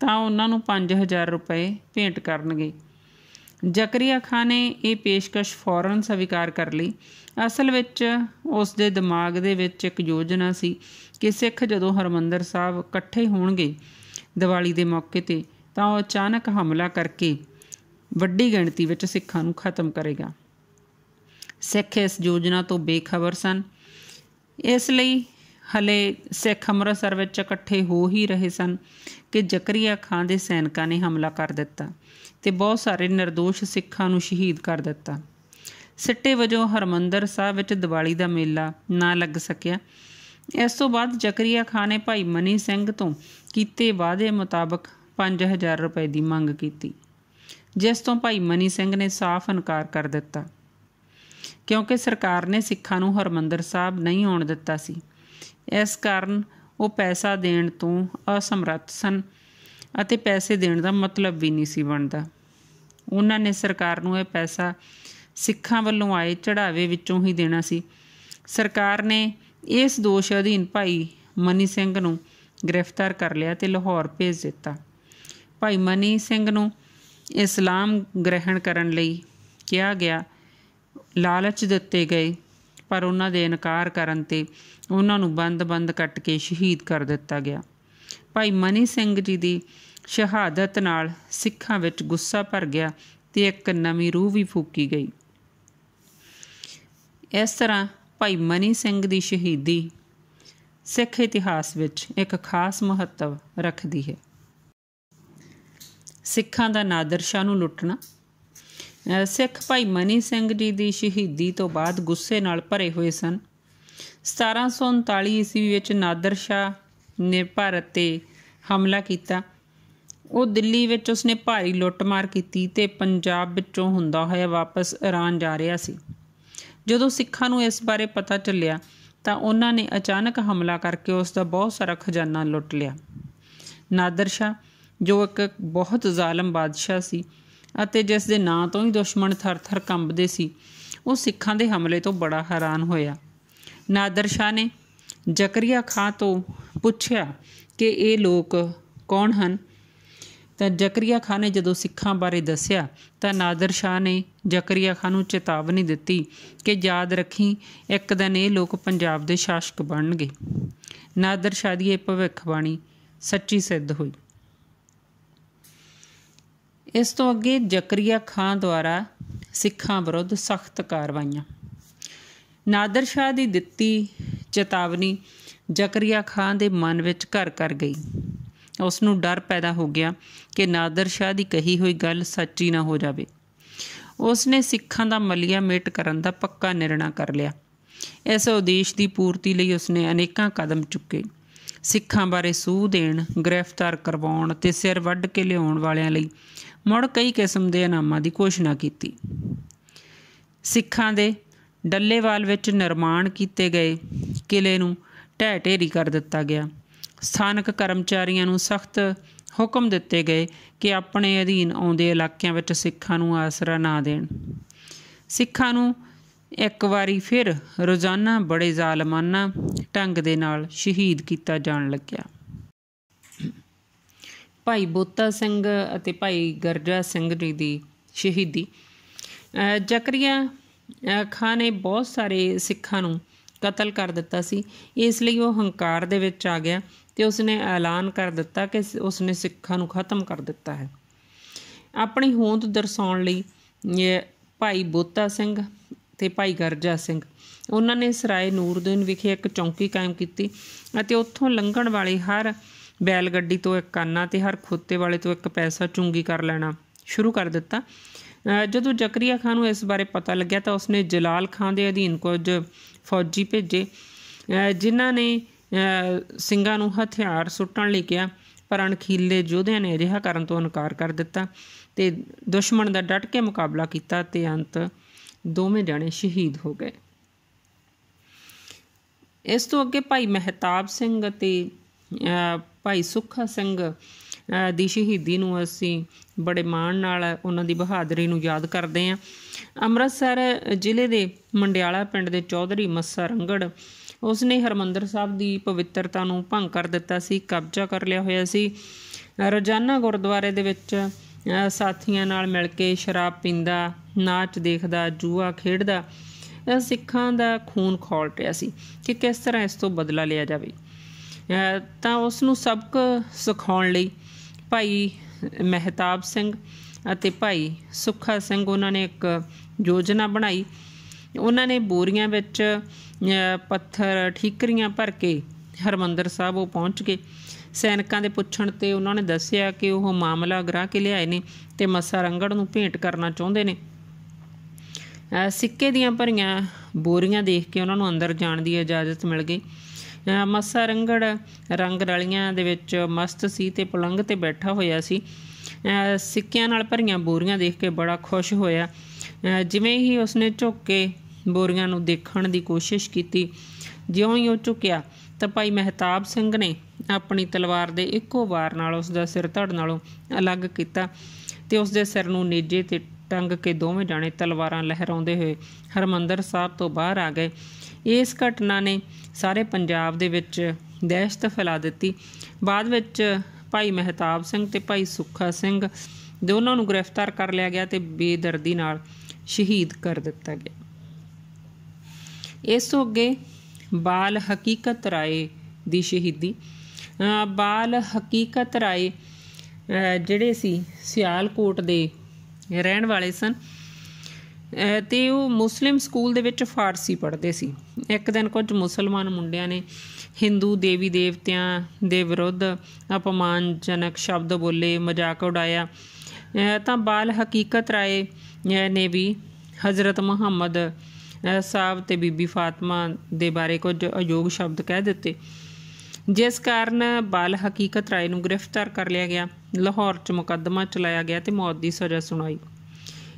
ਤਾਂ ਉਹਨਾਂ ਨੂੰ 5000 ਰੁਪਏ ਭੇਟ ਕਰਨਗੇ ਜ਼ਕਰੀਆ ਖਾਨ ਨੇ ਇਹ ਪੇਸ਼ਕਸ਼ ਫੌਰਨ ਸਵੀਕਾਰ ਕਰ ਲਈ ਅਸਲ ਵਿੱਚ ਉਸ ਦੇ ਦਿਮਾਗ ਦੇ ਵਿੱਚ ਇੱਕ ਯੋਜਨਾ ਸੀ ਕਿ ਸਿੱਖ ਜਦੋਂ ਹਰਮੰਦਰ ਸਾਹਿਬ ਇਕੱਠੇ ਹੋਣਗੇ ਦੀਵਾਲੀ ਦੇ ਮੌਕੇ ਤੇ ਤਾਂ ਉਹ ਅਚਾਨਕ ਹਮਲਾ ਕਰਕੇ ਵੱਡੀ ਗਿਣਤੀ ਵਿੱਚ ਸਿੱਖਾਂ ਨੂੰ ਖਤਮ ਕਰੇਗਾ ਸਿੱਖ ਇਸ ਯੋਜਨਾ ਤੋਂ ਬੇਖਬਰ ਸਨ ਇਸ ਲਈ ਹਲੇ ਸਿੱਖ ਅਮਰਸਰ ਵਿੱਚ ਇਕੱਠੇ ਹੋ ਹੀ ਰਹੇ ਸਨ ਕਿ ਜ਼ਕਰੀਆ ਖਾਨ ਦੇ ਸੈਨਿਕਾਂ ਨੇ ਹਮਲਾ ਕਰ ਦਿੱਤਾ ਤੇ ਬਹੁਤ ਸਾਰੇ નિર્ਦੋਸ਼ ਸਿੱਖਾਂ ਨੂੰ ਸ਼ਹੀਦ ਕਰ ਦਿੱਤਾ ਸਿੱਟੇ ਵਜੋਂ ਹਰਮੰਦਰ ਸਾਹਿਬ ਵਿੱਚ ਦੀਵਾਲੀ ਦਾ ਮੇਲਾ ਨਾ ਲੱਗ ਸਕਿਆ ਇਸ ਤੋਂ ਬਾਅਦ ਜ਼ਕਰੀਆ ਖਾਨ ਨੇ ਭਾਈ ਮਨੀ ਸਿੰਘ ਤੋਂ ਕੀਤੇ ਵਾਅਦੇ ਮੁਤਾਬਕ 5000 ਰੁਪਏ ਦੀ ਮੰਗ ਕੀਤੀ ਜਿਸ ਤੋਂ ਭਾਈ ਮਨੀ ਸਿੰਘ ਨੇ ਸਾਫ਼ ਇਨਕਾਰ ਕਰ ਦਿੱਤਾ ਕਿਉਂਕਿ ਸਰਕਾਰ ਨੇ ਸਿੱਖਾਂ ਨੂੰ ਹਰਮੰਦਰ ਸਾਹਿਬ ਨਹੀਂ ਆਉਣ ਦਿੱਤਾ ਸੀ ਇਸ ਕਾਰਨ ਉਹ ਪੈਸਾ ਦੇਣ ਤੋਂ ਅਸਮਰੱਥ ਸਨ ਅਤੇ ਪੈਸੇ ਦੇਣ ਦਾ ਮਤਲਬ ਵੀ ਨਹੀਂ ਸੀ ਬਣਦਾ ਉਹਨਾਂ ਨੇ ਸਰਕਾਰ ਨੂੰ ਇਹ ਪੈਸਾ ਸਿੱਖਾਂ ਵੱਲੋਂ ਆਏ ਚੜਾਵੇ ਵਿੱਚੋਂ ਹੀ ਦੇਣਾ ਸੀ ਸਰਕਾਰ ਨੇ ਇਸ ਦੋਸ਼ ਅਧੀਨ ਭਾਈ ਮਨੀ ਸਿੰਘ ਨੂੰ ਗ੍ਰਿਫਤਾਰ ਕਰ ਲਿਆ ਤੇ ਲਾਹੌਰ ਭੇਜ ਦਿੱਤਾ ਭਾਈ ਮਨੀ ਸਿੰਘ ਨੂੰ ਇਸਲਾਮ ਗ੍ਰਹਿਣ ਕਰਨ ਲਈ ਕਿਹਾ ਗਿਆ ਲਾਲਚ ਦਿੱਤੇ ਗਏ ਪਰ ਉਹਨਾਂ ਦੇ ਇਨਕਾਰ ਕਰਨ ਤੇ ਉਹਨਾਂ ਨੂੰ ਬੰਦ-ਬੰਦ ਕੱਟ ਕੇ ਸ਼ਹੀਦ ਕਰ ਦਿੱਤਾ ਗਿਆ ਭਾਈ ਮਨੀ ਸਿੰਘ ਜੀ ਦੀ ਸ਼ਹਾਦਤ ਨਾਲ ਸਿੱਖਾਂ ਵਿੱਚ ਗੁੱਸਾ ਭਰ ਗਿਆ ਤੇ ਇੱਕ ਨਵੀਂ ਰੂਹ ਵੀ ਫੂਕੀ ਗਈ ਇਸ ਤਰ੍ਹਾਂ ਭਾਈ ਮਨੀ ਸਿੰਘ ਦੀ ਸ਼ਹੀਦੀ ਸਿੱਖ ਇਤਿਹਾਸ ਵਿੱਚ ਇੱਕ ਖਾਸ ਮਹੱਤਵ ਰੱਖਦੀ ਹੈ ਸਿੱਖਾਂ ਦਾ ਨਾਦਰਸ਼ਾ ਨੂੰ ਲੁੱਟਣਾ ਸਿੱਖ ਭਾਈ ਮਨੀ ਸਿੰਘ ਜੀ ਦੀ ਸ਼ਹੀਦੀ ਤੋਂ ਬਾਅਦ ਗੁੱਸੇ ਨਾਲ ਭਰੇ ਹੋਏ ਸਨ 1739 ਈਸਵੀ ਵਿੱਚ ਨਾਦਰ ਸ਼ਾ ਨੇ ਭਾਰਤ ਤੇ ਹਮਲਾ ਕੀਤਾ ਉਹ ਦਿੱਲੀ ਵਿੱਚ ਉਸਨੇ ਭਾਰੀ ਲੁੱਟਮਾਰ ਕੀਤੀ ਤੇ ਪੰਜਾਬ ਵਿੱਚੋਂ ਹੁੰਦਾ ਹੋਇਆ ਵਾਪਸ ਇਰਾਨ ਜਾ ਰਿਹਾ ਸੀ ਜਦੋਂ ਸਿੱਖਾਂ ਨੂੰ ਇਸ ਬਾਰੇ ਪਤਾ ਚੱਲਿਆ ਤਾਂ ਉਹਨਾਂ ਨੇ ਅਚਾਨਕ ਹਮਲਾ ਕਰਕੇ ਉਸ ਦਾ ਬਹੁਤ ਸਾਰਾ ਖਜ਼ਾਨਾ ਲੁੱਟ ਲਿਆ ਨਾਦਰ ਸ਼ਾ ਜੋ ਇੱਕ ਬਹੁਤ ਜ਼ਾਲਮ ਬਾਦਸ਼ਾਹ ਸੀ ਅਤੇ ਜਿਸ ਦੇ ਨਾਂ ਤੋਂ ਹੀ ਦੁਸ਼ਮਣ ਥਰ-ਥਰ ਕੰਬਦੇ ਸੀ ਉਹ ਸਿੱਖਾਂ ਦੇ ਹਮਲੇ ਤੋਂ ਬੜਾ ਹੈਰਾਨ ਹੋਇਆ ਨਾਦਰ ਸ਼ਾਹ ਨੇ ਜ਼ਕਰੀਆ ਖਾਨ ਤੋਂ ਪੁੱਛਿਆ ਕਿ ਇਹ ਲੋਕ ਕੌਣ ਹਨ ਤਾਂ ਜ਼ਕਰੀਆ ਖਾਨ ਨੇ ਜਦੋਂ ਸਿੱਖਾਂ ਬਾਰੇ ਦੱਸਿਆ ਤਾਂ ਨਾਦਰ ਸ਼ਾਹ ਨੇ ਜ਼ਕਰੀਆ ਖਾਨ ਨੂੰ ਚੇਤਾਵਨੀ ਦਿੱਤੀ ਕਿ ਯਾਦ ਰੱਖੀ ਇੱਕ ਦਿਨ ਇਹ ਲੋਕ ਪੰਜਾਬ ਦੇ ਸ਼ਾਸਕ ਬਣਨਗੇ ਨਾਦਰ ਸ਼ਾਹ ਦੀ ਇਹ ਭਵਿੱਖਬਾਣੀ ਸੱਚੀ ਸਿੱਧ ਹੋਈ ਇਸ ਤੋਂ ਅੱਗੇ ਜ਼ਕਰੀਆ ਖਾਨ ਦੁਆਰਾ ਸਿੱਖਾਂ ਵਿਰੁੱਧ ਸਖਤ ਕਾਰਵਾਈਆਂ ਨਾਦਰ ਸ਼ਾਹ ਦੀ ਦਿੱਤੀ ਚੇਤਾਵਨੀ ਜ਼ਕਰੀਆ ਖਾਨ ਦੇ ਮਨ ਵਿੱਚ ਘਰ ਕਰ ਗਈ ਉਸ ਨੂੰ ਡਰ ਪੈਦਾ ਹੋ ਗਿਆ ਕਿ ਨਾਦਰ ਸ਼ਾਹ ਦੀ ਕਹੀ ਹੋਈ ਗੱਲ ਸੱਚੀ ਨਾ ਹੋ ਜਾਵੇ ਉਸ ਨੇ ਸਿੱਖਾਂ ਦਾ ਮਲਿਆ ਮੇਟ ਕਰਨ ਦਾ ਪੱਕਾ ਨਿਰਣਾ ਕਰ ਲਿਆ ਇਸ ਉਦੇਸ਼ ਦੀ ਪੂਰਤੀ ਲਈ ਉਸ ਨੇ ਅਨੇਕਾਂ ਕਦਮ ਚੁੱਕੇ ਸਿੱਖਾਂ ਬਾਰੇ ਸੂਹ ਦੇਣ ਗ੍ਰਿਫਤਾਰ ਕਰਵਾਉਣ ਤੇ ਸਿਰ ਵੱਢ ਕੇ ਲਿਆਉਣ ਵਾਲਿਆਂ ਲਈ ਮੁੜ ਕਈ ਕਿਸਮ ਦੇ ਇਨਾਮਾਂ ਦੀ ਘੋਸ਼ਣਾ ਕੀਤੀ ਸਿੱਖਾਂ ਦੇ ਡੱਲੇਵਾਲ ਵਿੱਚ ਨਿਰਮਾਣ ਕੀਤੇ ਗਏ ਕਿਲੇ ਨੂੰ ਢਹਿ ਢੇਰੀ ਕਰ ਦਿੱਤਾ ਗਿਆ ਸਥਾਨਕ ਕਰਮਚਾਰੀਆਂ ਨੂੰ ਸਖਤ ਹੁਕਮ ਦਿੱਤੇ ਗਏ ਕਿ ਆਪਣੇ ਅਧੀਨ ਆਉਂਦੇ ਇਲਾਕਿਆਂ ਵਿੱਚ ਸਿੱਖਾਂ ਨੂੰ ਆਸਰਾ ਨਾ ਦੇਣ ਸਿੱਖਾਂ ਨੂੰ ਇੱਕ ਵਾਰੀ ਫਿਰ ਰੋਜ਼ਾਨਾ ਬੜੇ ਜ਼ਾਲਮਾਨਾ ਢੰਗ ਦੇ ਨਾਲ ਸ਼ਹੀਦ ਕੀਤਾ ਜਾਣ ਲੱਗਿਆ ਭਾਈ ਬੋਤਾ ਸਿੰਘ ਅਤੇ ਭਾਈ ਗਰਜਾ ਸਿੰਘ ਜੀ ਦੀ ਸ਼ਹੀਦੀ ਜ਼ਕਰੀਆ ਖਾਨ ਨੇ ਬਹੁਤ ਸਾਰੇ ਸਿੱਖਾਂ ਨੂੰ ਕਤਲ ਕਰ ਦਿੱਤਾ ਸੀ ਇਸ ਲਈ ਉਹ ਹੰਕਾਰ ਦੇ ਵਿੱਚ ਆ ਗਿਆ ਤੇ ਉਸਨੇ ਐਲਾਨ ਕਰ ਦਿੱਤਾ ਕਿ ਉਸਨੇ ਸਿੱਖਾਂ ਨੂੰ ਖਤਮ ਕਰ ਦਿੱਤਾ ਹੈ ਆਪਣੀ ਹੋਂਦ ਦਰਸਾਉਣ ਲਈ ਭਾਈ ਬੋਤਾ ਸਿੰਘ ਤੇ ਭਾਈ ਗਰਜਾ ਸਿੰਘ ਉਹਨਾਂ ਨੇ ਸਰਾਏ ਨੂਰਦੀਨ ਵਿਖੇ ਇੱਕ ਚੌਂਕੀ ਕਾਇਮ ਕੀਤੀ ਅਤੇ ਉੱਥੋਂ ਲੰਘਣ ਵਾਲੇ ਹਰ ਬੈਲ ਗੱਡੀ ਤੋਂ ਇੱਕ ਕਾਨਾ ਤੇ ਹਰ ਖੋਤੇ ਵਾਲੇ ਤੋਂ ਇੱਕ ਪੈਸਾ ਚੁੰਗੀ ਕਰ ਲੈਣਾ ਸ਼ੁਰੂ ਕਰ ਦਿੱਤਾ ਜਦੋਂ ਜ਼ਕਰੀਆ ਖਾਨ ਨੂੰ ਇਸ ਬਾਰੇ ਪਤਾ ਲੱਗਿਆ ਤਾਂ ਉਸਨੇ ਜਲਾਲ ਖਾਨ ਦੇ ਅਧੀਨ ਕੁਝ ਫੌਜੀ ਭੇਜੇ ਜਿਨ੍ਹਾਂ ਨੇ ਸਿੰਘਾਂ ਨੂੰ ਹਥਿਆਰ ਸੁੱਟਣ ਲਈ ਕਿਹਾ ਪਰ ਅਣਖੀਲੇ ਯੋਧਿਆਂ ਨੇ ਅਜਿਹਾ ਕਰਨ ਤੋਂ ਇਨਕਾਰ ਕਰ ਦਿੱਤਾ ਤੇ ਦੁਸ਼ਮਣ ਦਾ ਡਟ ਕੇ ਮੁਕਾਬਲਾ ਕੀਤਾ ਤੇ ਅੰਤ ਦੋਵੇਂ ਜਣੇ ਸ਼ਹੀਦ ਹੋ ਗਏ ਇਸ ਤੋਂ ਅੱਗੇ ਭਾਈ ਮਹਿਤਾਬ ਸਿੰਘ ਅਤੇ ਭਾਈ ਸੁੱਖਾ ਸਿੰਘ ਦੀ ਸ਼ਹੀਦੀ ਨੂੰ ਅਸੀਂ ਬੜੇ ਮਾਣ ਨਾਲ ਉਹਨਾਂ ਦੀ ਬਹਾਦਰੀ ਨੂੰ ਯਾਦ ਕਰਦੇ ਹਾਂ ਅੰਮ੍ਰਿਤਸਰ ਜ਼ਿਲ੍ਹੇ ਦੇ ਮੰਡਿਆਲਾ ਪਿੰਡ ਦੇ ਚੌਧਰੀ ਮੱਸਾ ਰੰਗੜ ਉਸ ਨੇ ਹਰਮੰਦਰ ਸਾਹਿਬ ਦੀ ਪਵਿੱਤਰਤਾ ਨੂੰ ਭੰਗ ਕਰ ਦਿੱਤਾ ਸੀ ਕਬਜ਼ਾ ਕਰ ਲਿਆ ਹੋਇਆ ਸੀ ਰੋਜ਼ਾਨਾ ਗੁਰਦੁਆਰੇ ਦੇ ਵਿੱਚ ਸਾਥੀਆਂ ਨਾਲ ਮਿਲ ਕੇ ਸ਼ਰਾਬ ਪੀਂਦਾ ਨਾਚ ਦੇਖਦਾ ਜੂਆ ਖੇਡਦਾ ਸਿੱਖਾਂ ਦਾ ਖੂਨ ਖੋਲ ਰਿਹਾ ਸੀ ਕਿ ਕਿਸ ਤਰ੍ਹਾਂ ਇਸ ਤੋਂ ਬਦਲਾ ਲਿਆ ਜਾਵੇ ਤਾਂ ਉਸ ਨੂੰ ਸਬਕ ਸਿਖਾਉਣ ਲਈ ਭਾਈ ਮਹਿਤਾਬ ਸਿੰਘ ਅਤੇ ਭਾਈ ਸੁੱਖਾ ਸਿੰਘ ਉਹਨਾਂ ਨੇ ਇੱਕ ਯੋਜਨਾ ਬਣਾਈ ਉਹਨਾਂ ਨੇ ਬੋਰੀਆਂ ਵਿੱਚ ਪੱਥਰ ਠੀਕਰੀਆਂ ਭਰ ਕੇ ਹਰਮੰਦਰ ਸਾਹਿਬ ਉਹ ਪਹੁੰਚ ਗਏ ਸੈਨਿਕਾਂ ਦੇ ਪੁੱਛਣ ਤੇ ਉਹਨਾਂ ਨੇ ਦੱਸਿਆ ਕਿ ਉਹ ਮਾਮਲਾ ਗ੍ਰਾਹ ਕੇ ਲਿਆਏ ਨੇ ਤੇ ਮੱਸਾ ਰੰਗੜ ਨੂੰ ਭੇਂਟ ਕਰਨਾ ਚਾਹੁੰਦੇ ਨੇ ਸਿੱਕੇ ਦੀਆਂ ਭਰੀਆਂ ਬੋਰੀਆਂ ਦੇਖ ਕੇ ਉਹਨਾਂ ਨੂੰ ਅੰਦਰ ਜਾਣ ਦੀ ਇਜਾਜ਼ਤ ਮਿਲ ਗਈ ਮਸਾ ਰੰਗੜ ਰੰਗ ਰਲੀਆਂ ਦੇ ਵਿੱਚ ਮਸਤ ਸੀ ਤੇ ਪਲੰਗ ਤੇ ਬੈਠਾ ਹੋਇਆ ਸੀ ਸਿੱਕਿਆਂ ਨਾਲ ਭਰੀਆਂ ਬੋਰੀਆਂ ਦੇਖ ਕੇ ਬੜਾ ਖੁਸ਼ ਹੋਇਆ ਜਿਵੇਂ ਹੀ ਉਸਨੇ ਝੁੱਕ ਕੇ ਬੋਰੀਆਂ ਨੂੰ ਦੇਖਣ ਦੀ ਕੋਸ਼ਿਸ਼ ਕੀਤੀ ਜਿਉਂ ਹੀ ਉਹ ਝੁਕਿਆ ਤਾਂ ਭਾਈ ਮਹਿਤਾਬ ਸਿੰਘ ਨੇ ਆਪਣੀ ਤਲਵਾਰ ਦੇ ਇੱਕੋ ਵਾਰ ਨਾਲ ਉਸ ਦਾ ਸਿਰ ਧੜ ਨਾਲੋਂ ਅਲੱਗ ਕੀਤਾ ਤੇ ਉਸ ਦੇ ਸਿਰ ਨੂੰ ਨੇਜੇ ਤੇ ਟੰਗ ਕੇ ਦੋਵੇਂ ਜਾਣੇ ਤਲਵਾਰਾਂ ਲਹਿਰਾਉਂਦੇ ਹੋਏ ਹਰਮੰਦਰ ਸਾਹਿਬ ਤੋਂ ਬਾਹਰ ਆ ਗਏ ਇਸ ਘਟਨਾ ਨੇ ਸਾਰੇ ਪੰਜਾਬ ਦੇ ਵਿੱਚ ਦਹਿਸ਼ਤ ਫੈਲਾ ਦਿੱਤੀ ਬਾਅਦ ਵਿੱਚ ਭਾਈ ਮਹਿਤਾਬ ਸਿੰਘ ਤੇ ਭਾਈ ਸੁੱਖਾ ਸਿੰਘ ਦੋਨਾਂ ਨੂੰ ਗ੍ਰਿਫਤਾਰ ਕਰ ਲਿਆ ਗਿਆ ਤੇ ਬੇਦਰਦੀ ਨਾਲ ਸ਼ਹੀਦ ਕਰ ਦਿੱਤਾ ਗਿਆ ਇਸ ਤੋਂ ਅੱਗੇ ਬਾਲ ਹਕੀਕਤ ਰਾਏ ਦੀ ਸ਼ਹੀਦੀ ਬਾਲ ਹਕੀਕਤ ਰਾਏ ਜਿਹੜੇ ਸੀ ਸਿਆਲਕੋਟ ਦੇ ਰਹਿਣ ਵਾਲੇ ਸਨ ਤੇ ਉਹ ਮੁਸਲਿਮ ਸਕੂਲ ਦੇ ਵਿੱਚ ਫਾਰਸੀ ਪੜ੍ਹਦੇ ਸੀ ਇੱਕ ਦਿਨ ਕੁਝ ਮੁਸਲਮਾਨ ਮੁੰਡਿਆਂ ਨੇ ਹਿੰਦੂ ਦੇਵੀ ਦੇਵਤਿਆਂ ਦੇ ਵਿਰੁੱਧ ਅਪਮਾਨਜਨਕ ਸ਼ਬਦ ਬੋਲੇ ਮਜ਼ਾਕ ਉਡਾਇਆ ਤਾਂ ਬਾਲ ਹਕੀਕਤ ਰਾਏ ਨੇ ਵੀ حضرت ਮੁਹੰਮਦ ਸਾਹਿਬ ਤੇ ਬੀਬੀ ਫਾਤਿਮਾ ਦੇ ਬਾਰੇ ਕੁਝ ਅਯੋਗ ਸ਼ਬਦ ਕਹਿ ਦਿੱਤੇ ਜਿਸ ਕਾਰਨ ਬਾਲ ਹਕੀਕਤ ਰਾਏ ਨੂੰ ਗ੍ਰਿਫਤਾਰ ਕਰ ਲਿਆ ਗਿਆ ਲਾਹੌਰ 'ਚ ਮੁਕੱਦਮਾ ਚਲਾਇਆ ਗਿਆ ਤੇ ਮੌਤ ਦੀ ਸਜ਼ਾ ਸੁਣਾਈ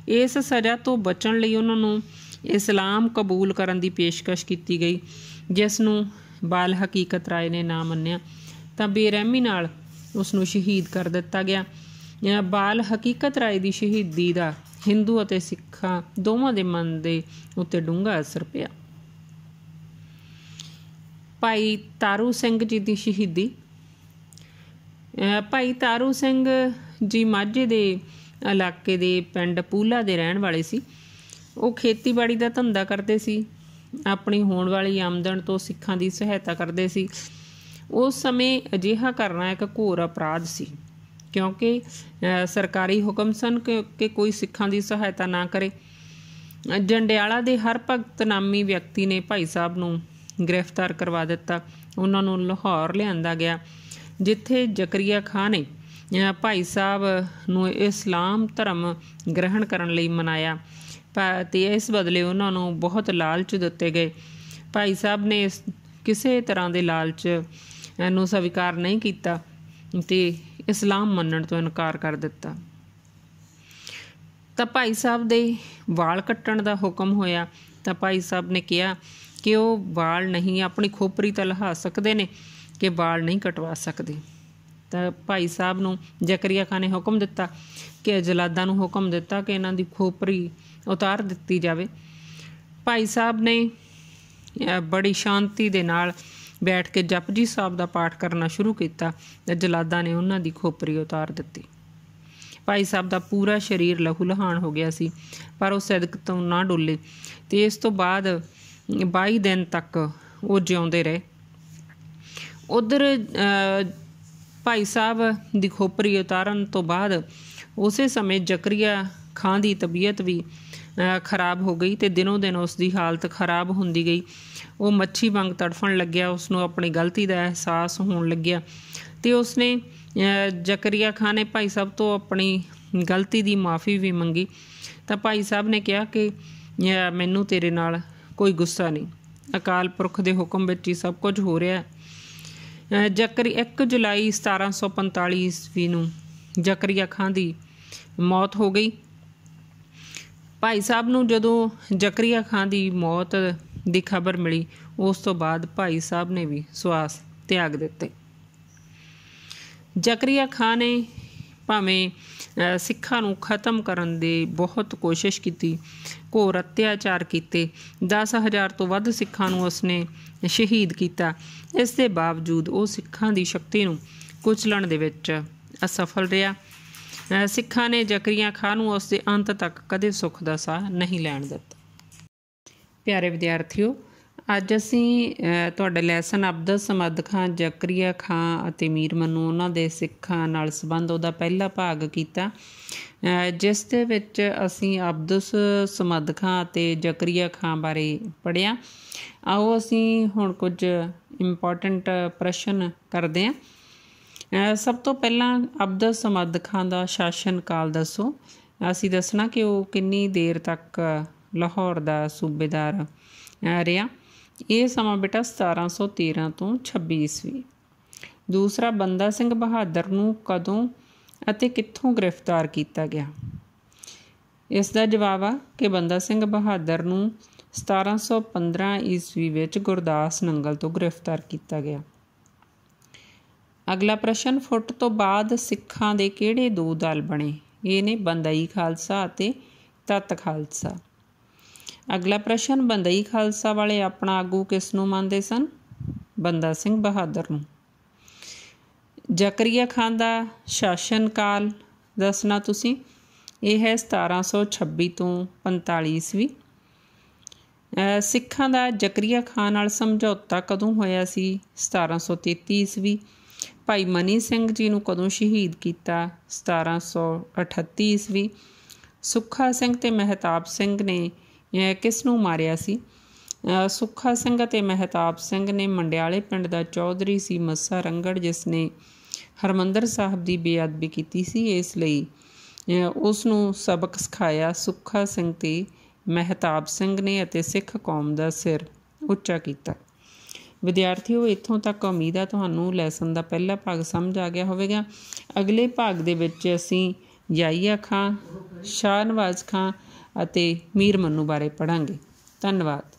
ਇਸ ਸਜ਼ਾ ਤੋਂ ਬਚਣ ਲਈ ਉਹਨਾਂ ਨੂੰ ਇਸਲਾਮ ਕਬੂਲ ਕਰਨ ਦੀ ਪੇਸ਼ਕਸ਼ ਕੀਤੀ ਗਈ ਜਿਸ ਨੂੰ ਬਾਲ ਹਕੀਕਤ ਰਾਏ ਨੇ ਨਾ ਮੰਨਿਆ ਤਾਂ ਬੇਰਹਿਮੀ ਨਾਲ ਉਸ ਨੂੰ ਸ਼ਹੀਦ ਕਰ ਦਿੱਤਾ ਗਿਆ ਬਾਲ ਹਕੀਕਤ ਰਾਏ ਦੀ ਸ਼ਹੀਦੀ ਦਾ ਹਿੰਦੂ ਅਤੇ ਸਿੱਖਾਂ ਦੋਵਾਂ ਦੇ ਮਨ ਦੇ ਉੱਤੇ ਡੂੰਘਾ ਅਸਰ ਪਿਆ ਭਾਈ ਤਾਰੂ ਸਿੰਘ ਜੀ ਦੀ ਸ਼ਹੀਦੀ ਭਾਈ ਤਾਰੂ ਸਿੰਘ ਜੀ ਮਾਝੇ ਦੇ ਇਲਾਕੇ ਦੇ ਪਿੰਡ ਪੂਲਾ ਦੇ ਰਹਿਣ ਵਾਲੇ ਸੀ ਉਹ ਖੇਤੀਬਾੜੀ ਦਾ ਧੰਦਾ ਕਰਦੇ ਸੀ ਆਪਣੀ ਹੋਣ ਵਾਲੀ ਆਮਦਨ ਤੋਂ ਸਿੱਖਾਂ ਦੀ ਸਹਾਇਤਾ ਕਰਦੇ ਸੀ ਉਸ ਸਮੇਂ ਅਜਿਹਾ ਕਰਨਾ ਇੱਕ ਘੋਰ ਅਪਰਾਧ ਸੀ ਕਿਉਂਕਿ ਸਰਕਾਰੀ ਹੁਕਮ ਸਨ ਕਿ ਕੋਈ ਸਿੱਖਾਂ ਦੀ ਸਹਾਇਤਾ ਨਾ ਕਰੇ ਜੰਡਿਆਲਾ ਦੇ ਹਰ ਭਗਤ ਨਾਮੀ ਵਿਅਕਤੀ ਨੇ ਭਾਈ ਸਾਹਿਬ ਨੂੰ ਗ੍ਰਿਫਤਾਰ ਕਰਵਾ ਦਿੱਤਾ ਉਹਨਾਂ ਨੂੰ ਲਾਹੌਰ ਲਿਆਂਦਾ ਗਿਆ ਜਿੱਥੇ ਜ਼ਕਰੀਆ ਖਾਨ ਨੇ ਭਾਈ ਸਾਹਿਬ ਨੂੰ ਇਸਲਾਮ ਧਰਮ ਗ੍ਰਹਿਣ ਕਰਨ ਲਈ ਮਨਾਇਆ ਤੇ ਇਸ ਬਦਲੇ ਉਹਨਾਂ ਨੂੰ ਬਹੁਤ ਲਾਲਚ ਦਿੱਤੇ ਗਏ ਭਾਈ ਸਾਹਿਬ ਨੇ ਕਿਸੇ ਤਰ੍ਹਾਂ ਦੇ ਲਾਲਚ ਨੂੰ ਸਵੀਕਾਰ ਨਹੀਂ ਕੀਤਾ ਤੇ ਇਸਲਾਮ ਮੰਨਣ ਤੋਂ ਇਨਕਾਰ ਕਰ ਦਿੱਤਾ ਤਾਂ ਭਾਈ ਸਾਹਿਬ ਦੇ ਵਾਲ ਕੱਟਣ ਦਾ ਹੁਕਮ ਹੋਇਆ ਤਾਂ ਭਾਈ ਸਾਹਿਬ ਨੇ ਕਿਹਾ ਕਿ ਉਹ ਵਾਲ ਨਹੀਂ ਆਪਣੀ ਖੋਪਰੀ ਤਾਂ ਲਹਾ ਸਕਦੇ ਨੇ ਕਿ ਵਾਲ ਨਹੀਂ ਕਟਵਾ ਸਕਦੇ ਦਿੱਤਾ ਭਾਈ ਸਾਹਿਬ ਨੂੰ ਜ਼ਕਰੀਆ ਖਾਨ ਨੇ ਹੁਕਮ ਦਿੱਤਾ ਕਿ ਜਲਾਦਾ ਨੂੰ ਹੁਕਮ ਦਿੱਤਾ ਕਿ ਇਹਨਾਂ ਦੀ ਖੋਪਰੀ ਉਤਾਰ ਦਿੱਤੀ ਜਾਵੇ ਭਾਈ ਸਾਹਿਬ ਨੇ ਬੜੀ ਸ਼ਾਂਤੀ ਦੇ ਨਾਲ ਬੈਠ ਕੇ ਜਪਜੀ ਸਾਹਿਬ ਦਾ ਪਾਠ ਕਰਨਾ ਸ਼ੁਰੂ ਕੀਤਾ ਤੇ ਜਲਾਦਾਂ ਨੇ ਉਹਨਾਂ ਦੀ ਖੋਪਰੀ ਉਤਾਰ ਦਿੱਤੀ ਭਾਈ ਸਾਹਿਬ ਦਾ ਪੂਰਾ ਸਰੀਰ ਲਹੂ ਲਹਾਨ ਹੋ ਗਿਆ ਸੀ ਪਰ ਉਹ ਸਦਕ ਤੋਂ ਨਾ ਡੋਲੇ ਤੇ ਇਸ ਤੋਂ ਬਾਅਦ 22 ਦਿਨ ਤੱਕ ਉਹ ਜਿਉਂਦੇ ਰਹੇ ਉਧਰ ਭਾਈ ਸਾਹਿਬ ਦੀ ਖੋਪਰੀ ਉਤਾਰਨ ਤੋਂ ਬਾਅਦ ਉਸੇ ਸਮੇਂ ਜ਼ਕਰੀਆ ਖਾਂ ਦੀ ਤਬੀਅਤ ਵੀ ਖਰਾਬ ਹੋ ਗਈ ਤੇ ਦਿਨੋਂ ਦਿਨ ਉਸ ਦੀ ਹਾਲਤ ਖਰਾਬ ਹੁੰਦੀ ਗਈ ਉਹ ਮੱਛੀ ਵਾਂਗ ਤੜਫਣ ਲੱਗਿਆ ਉਸ ਨੂੰ ਆਪਣੀ ਗਲਤੀ ਦਾ ਅਹਿਸਾਸ ਹੋਣ ਲੱਗਿਆ ਤੇ ਉਸ ਨੇ ਜ਼ਕਰੀਆ ਖਾਨ ਨੇ ਭਾਈ ਸਾਹਿਬ ਤੋਂ ਆਪਣੀ ਗਲਤੀ ਦੀ ਮਾਫੀ ਵੀ ਮੰਗੀ ਤਾਂ ਭਾਈ ਸਾਹਿਬ ਨੇ ਕਿਹਾ ਕਿ ਮੈਨੂੰ ਤੇਰੇ ਨਾਲ ਕੋਈ ਗੁੱਸਾ ਨਹੀਂ ਅਕਾਲ ਪੁਰਖ ਦੇ ਹੁਕਮ ਵਿੱਚ ਹੀ ਸਭ ਕੁਝ ਹੋ ਰਿਹਾ ਹੈ ਜ਼ਕਰੀ 1 ਜੁਲਾਈ 1745 ਈਸਵੀ ਨੂੰ ਜ਼ਕਰੀਆ ਖਾਨ ਦੀ ਮੌਤ ਹੋ ਗਈ ਭਾਈ ਸਾਹਿਬ ਨੂੰ ਜਦੋਂ ਜ਼ਕਰੀਆ ਖਾਨ ਦੀ ਮੌਤ ਦੀ ਖਬਰ ਮਿਲੀ ਉਸ ਤੋਂ ਬਾਅਦ ਭਾਈ ਸਾਹਿਬ ਨੇ ਵੀ ਸਵਾਸ ਤਿਆਗ ਦਿੱਤੇ ਜ਼ਕਰੀਆ ਖਾਨ ਨੇ ਭਾਵੇਂ ਸਿੱਖਾਂ ਨੂੰ ਖਤਮ ਕਰਨ ਦੀ ਬਹੁਤ ਕੋਸ਼ਿਸ਼ ਕੀਤੀ ਘੋਰ ਅਤਿਆਚਾਰ ਕੀਤੇ 10000 ਤੋਂ ਵੱਧ ਸਿੱਖਾਂ ਨੂੰ ਉਸਨੇ ਸ਼ਹੀਦ ਕੀਤਾ ਇਸ ਦੇ ਬਾਵਜੂਦ ਉਹ ਸਿੱਖਾਂ ਦੀ ਸ਼ਕਤੀ ਨੂੰ ਕੁਚਲਣ ਦੇ ਵਿੱਚ ਅਸਫਲ ਰਿਹਾ ਸਿੱਖਾਂ ਨੇ ਜ਼ਕਰੀਆ ਖਾਨ ਨੂੰ ਉਸ ਦੇ ਅੰਤ ਤੱਕ ਕਦੇ ਸੁੱਖ ਦਾ ਸਾਹ ਨਹੀਂ ਲੈਣ ਦਿੱਤਾ ਪਿਆਰੇ ਵਿਦਿਆਰਥੀਓ ਅੱਜ ਅਸੀਂ ਤੁਹਾਡੇ ਲੈਸਨ ਅਬਦੁਲ ਸਮਦ ਖਾਨ ਜ਼ਕਰੀਆ ਖਾਨ ਅਤੇ ਮੀਰ ਮਨੂ ਉਹਨਾਂ ਦੇ ਸਿੱਖਾਂ ਨਾਲ ਸੰਬੰਧ ਉਹਦਾ ਪਹਿਲਾ ਭਾਗ ਕੀਤਾ ਜਿਸ ਦੇ ਵਿੱਚ ਅਸੀਂ ਅਬਦੁਸ ਸਮਦ ਖਾਨ ਅਤੇ ਜ਼ਕਰੀਆ ਖਾਨ ਬਾਰੇ ਪੜਿਆ ਆਓ ਅਸੀਂ ਹੁਣ ਕੁਝ ਇੰਪੋਰਟੈਂਟ ਪ੍ਰਸ਼ਨ ਕਰਦੇ ਹਾਂ ਸਭ ਤੋਂ ਪਹਿਲਾਂ ਅਬਦੁਲ ਸਮਦ ਖਾਨ ਦਾ ਸ਼ਾਸਨ ਕਾਲ ਦੱਸੋ ਅਸੀਂ ਦੱਸਣਾ ਕਿ ਉਹ ਕਿੰਨੀ ਦੇਰ ਤੱਕ ਲਾਹੌਰ ਦਾ ਸੂਬੇਦਾਰ ਰਿਹਾ ਇਹ ਸਮਾਂ ਬੇਟਾ 1713 ਤੋਂ 26 ਈਸਵੀ ਦੂਸਰਾ ਬੰਦਾ ਸਿੰਘ ਬਹਾਦਰ ਨੂੰ ਕਦੋਂ ਅਤੇ ਕਿੱਥੋਂ ਗ੍ਰਿਫਤਾਰ ਕੀਤਾ ਗਿਆ ਇਸ ਦਾ ਜਵਾਬ ਆ ਕਿ ਬੰਦਾ ਸਿੰਘ ਬਹਾਦਰ ਨੂੰ 1715 ਈਸਵੀ ਵਿੱਚ ਗੁਰਦਾਸ ਨੰਗਲ ਤੋਂ ਗ੍ਰਿਫਤਾਰ ਕੀਤਾ ਗਿਆ ਅਗਲਾ ਪ੍ਰਸ਼ਨ ਫੁੱਟ ਤੋਂ ਬਾਅਦ ਸਿੱਖਾਂ ਦੇ ਕਿਹੜੇ ਦੋ ਦਲ ਬਣੇ ਇਹ ਨੇ ਬੰਦਾਈ ਖਾਲਸਾ ਅਤੇ ਤਤ ਖਾਲਸਾ ਅਗਲਾ ਪ੍ਰਸ਼ਨ ਬੰਦਈ ਖਾਲਸਾ ਵਾਲੇ ਆਪਣਾ ਆਗੂ ਕਿਸ ਨੂੰ ਮੰਨਦੇ ਸਨ ਬੰਦਾ ਸਿੰਘ ਬਹਾਦਰ ਨੂੰ ਜ਼ਕਰੀਆ ਖਾਨ ਦਾ ਸ਼ਾਸਨ ਕਾਲ ਦੱਸਣਾ ਤੁਸੀਂ ਇਹ ਹੈ 1726 ਤੋਂ 45 ਈਸਵੀ ਸਿੱਖਾਂ ਦਾ ਜ਼ਕਰੀਆ ਖਾਨ ਨਾਲ ਸਮਝੌਤਾ ਕਦੋਂ ਹੋਇਆ ਸੀ 1733 ਈਸਵੀ ਭਾਈ ਮਨੀ ਸਿੰਘ ਜੀ ਨੂੰ ਕਦੋਂ ਸ਼ਹੀਦ ਕੀਤਾ 1738 ਈਸਵੀ ਸੁੱਖਾ ਸਿੰਘ ਤੇ ਮਹਿਤਾਬ ਸਿੰਘ ਨੇ ਕਿਸ ਨੂੰ ਮਾਰਿਆ ਸੀ ਸੁੱਖਾ ਸਿੰਘ ਅਤੇ ਮਹਿਤਾਬ ਸਿੰਘ ਨੇ ਮੰਡਿਆਲੇ ਪਿੰਡ ਦਾ ਚੌਧਰੀ ਸੀ ਮੱਸਾ ਰੰਗੜ ਜਿਸ ਨੇ ਹਰਮੰਦਰ ਸਾਹਿਬ ਦੀ ਬੇਅਦਬੀ ਕੀਤੀ ਸੀ ਇਸ ਲਈ ਉਸ ਨੂੰ ਸਬਕ ਸਿਖਾਇਆ ਸੁੱਖਾ ਸਿੰਘ ਤੇ ਮਹਿਤਾਬ ਸਿੰਘ ਨੇ ਅਤੇ ਸਿੱਖ ਕੌਮ ਦਾ ਸਿਰ ਉੱਚਾ ਕੀਤਾ ਵਿਦਿਆਰਥੀਓ ਇੱਥੋਂ ਤੱਕ ਉਮੀਦ ਆ ਤੁਹਾਨੂੰ ਲੈਸਨ ਦਾ ਪਹਿਲਾ ਭਾਗ ਸਮਝ ਆ ਗਿਆ ਹੋਵੇਗਾ ਅਗਲੇ ਭਾਗ ਦੇ ਵਿੱਚ ਅਸੀਂ ਜਾਈਆ ਖਾਂ ਸ਼ਾਨਵਾਜ਼ ਖਾਂ ਅਤੇ ਮੀਰ ਮੰਨੂ ਬਾਰੇ ਪੜ੍ਹਾਂਗੇ ਧੰਨਵਾਦ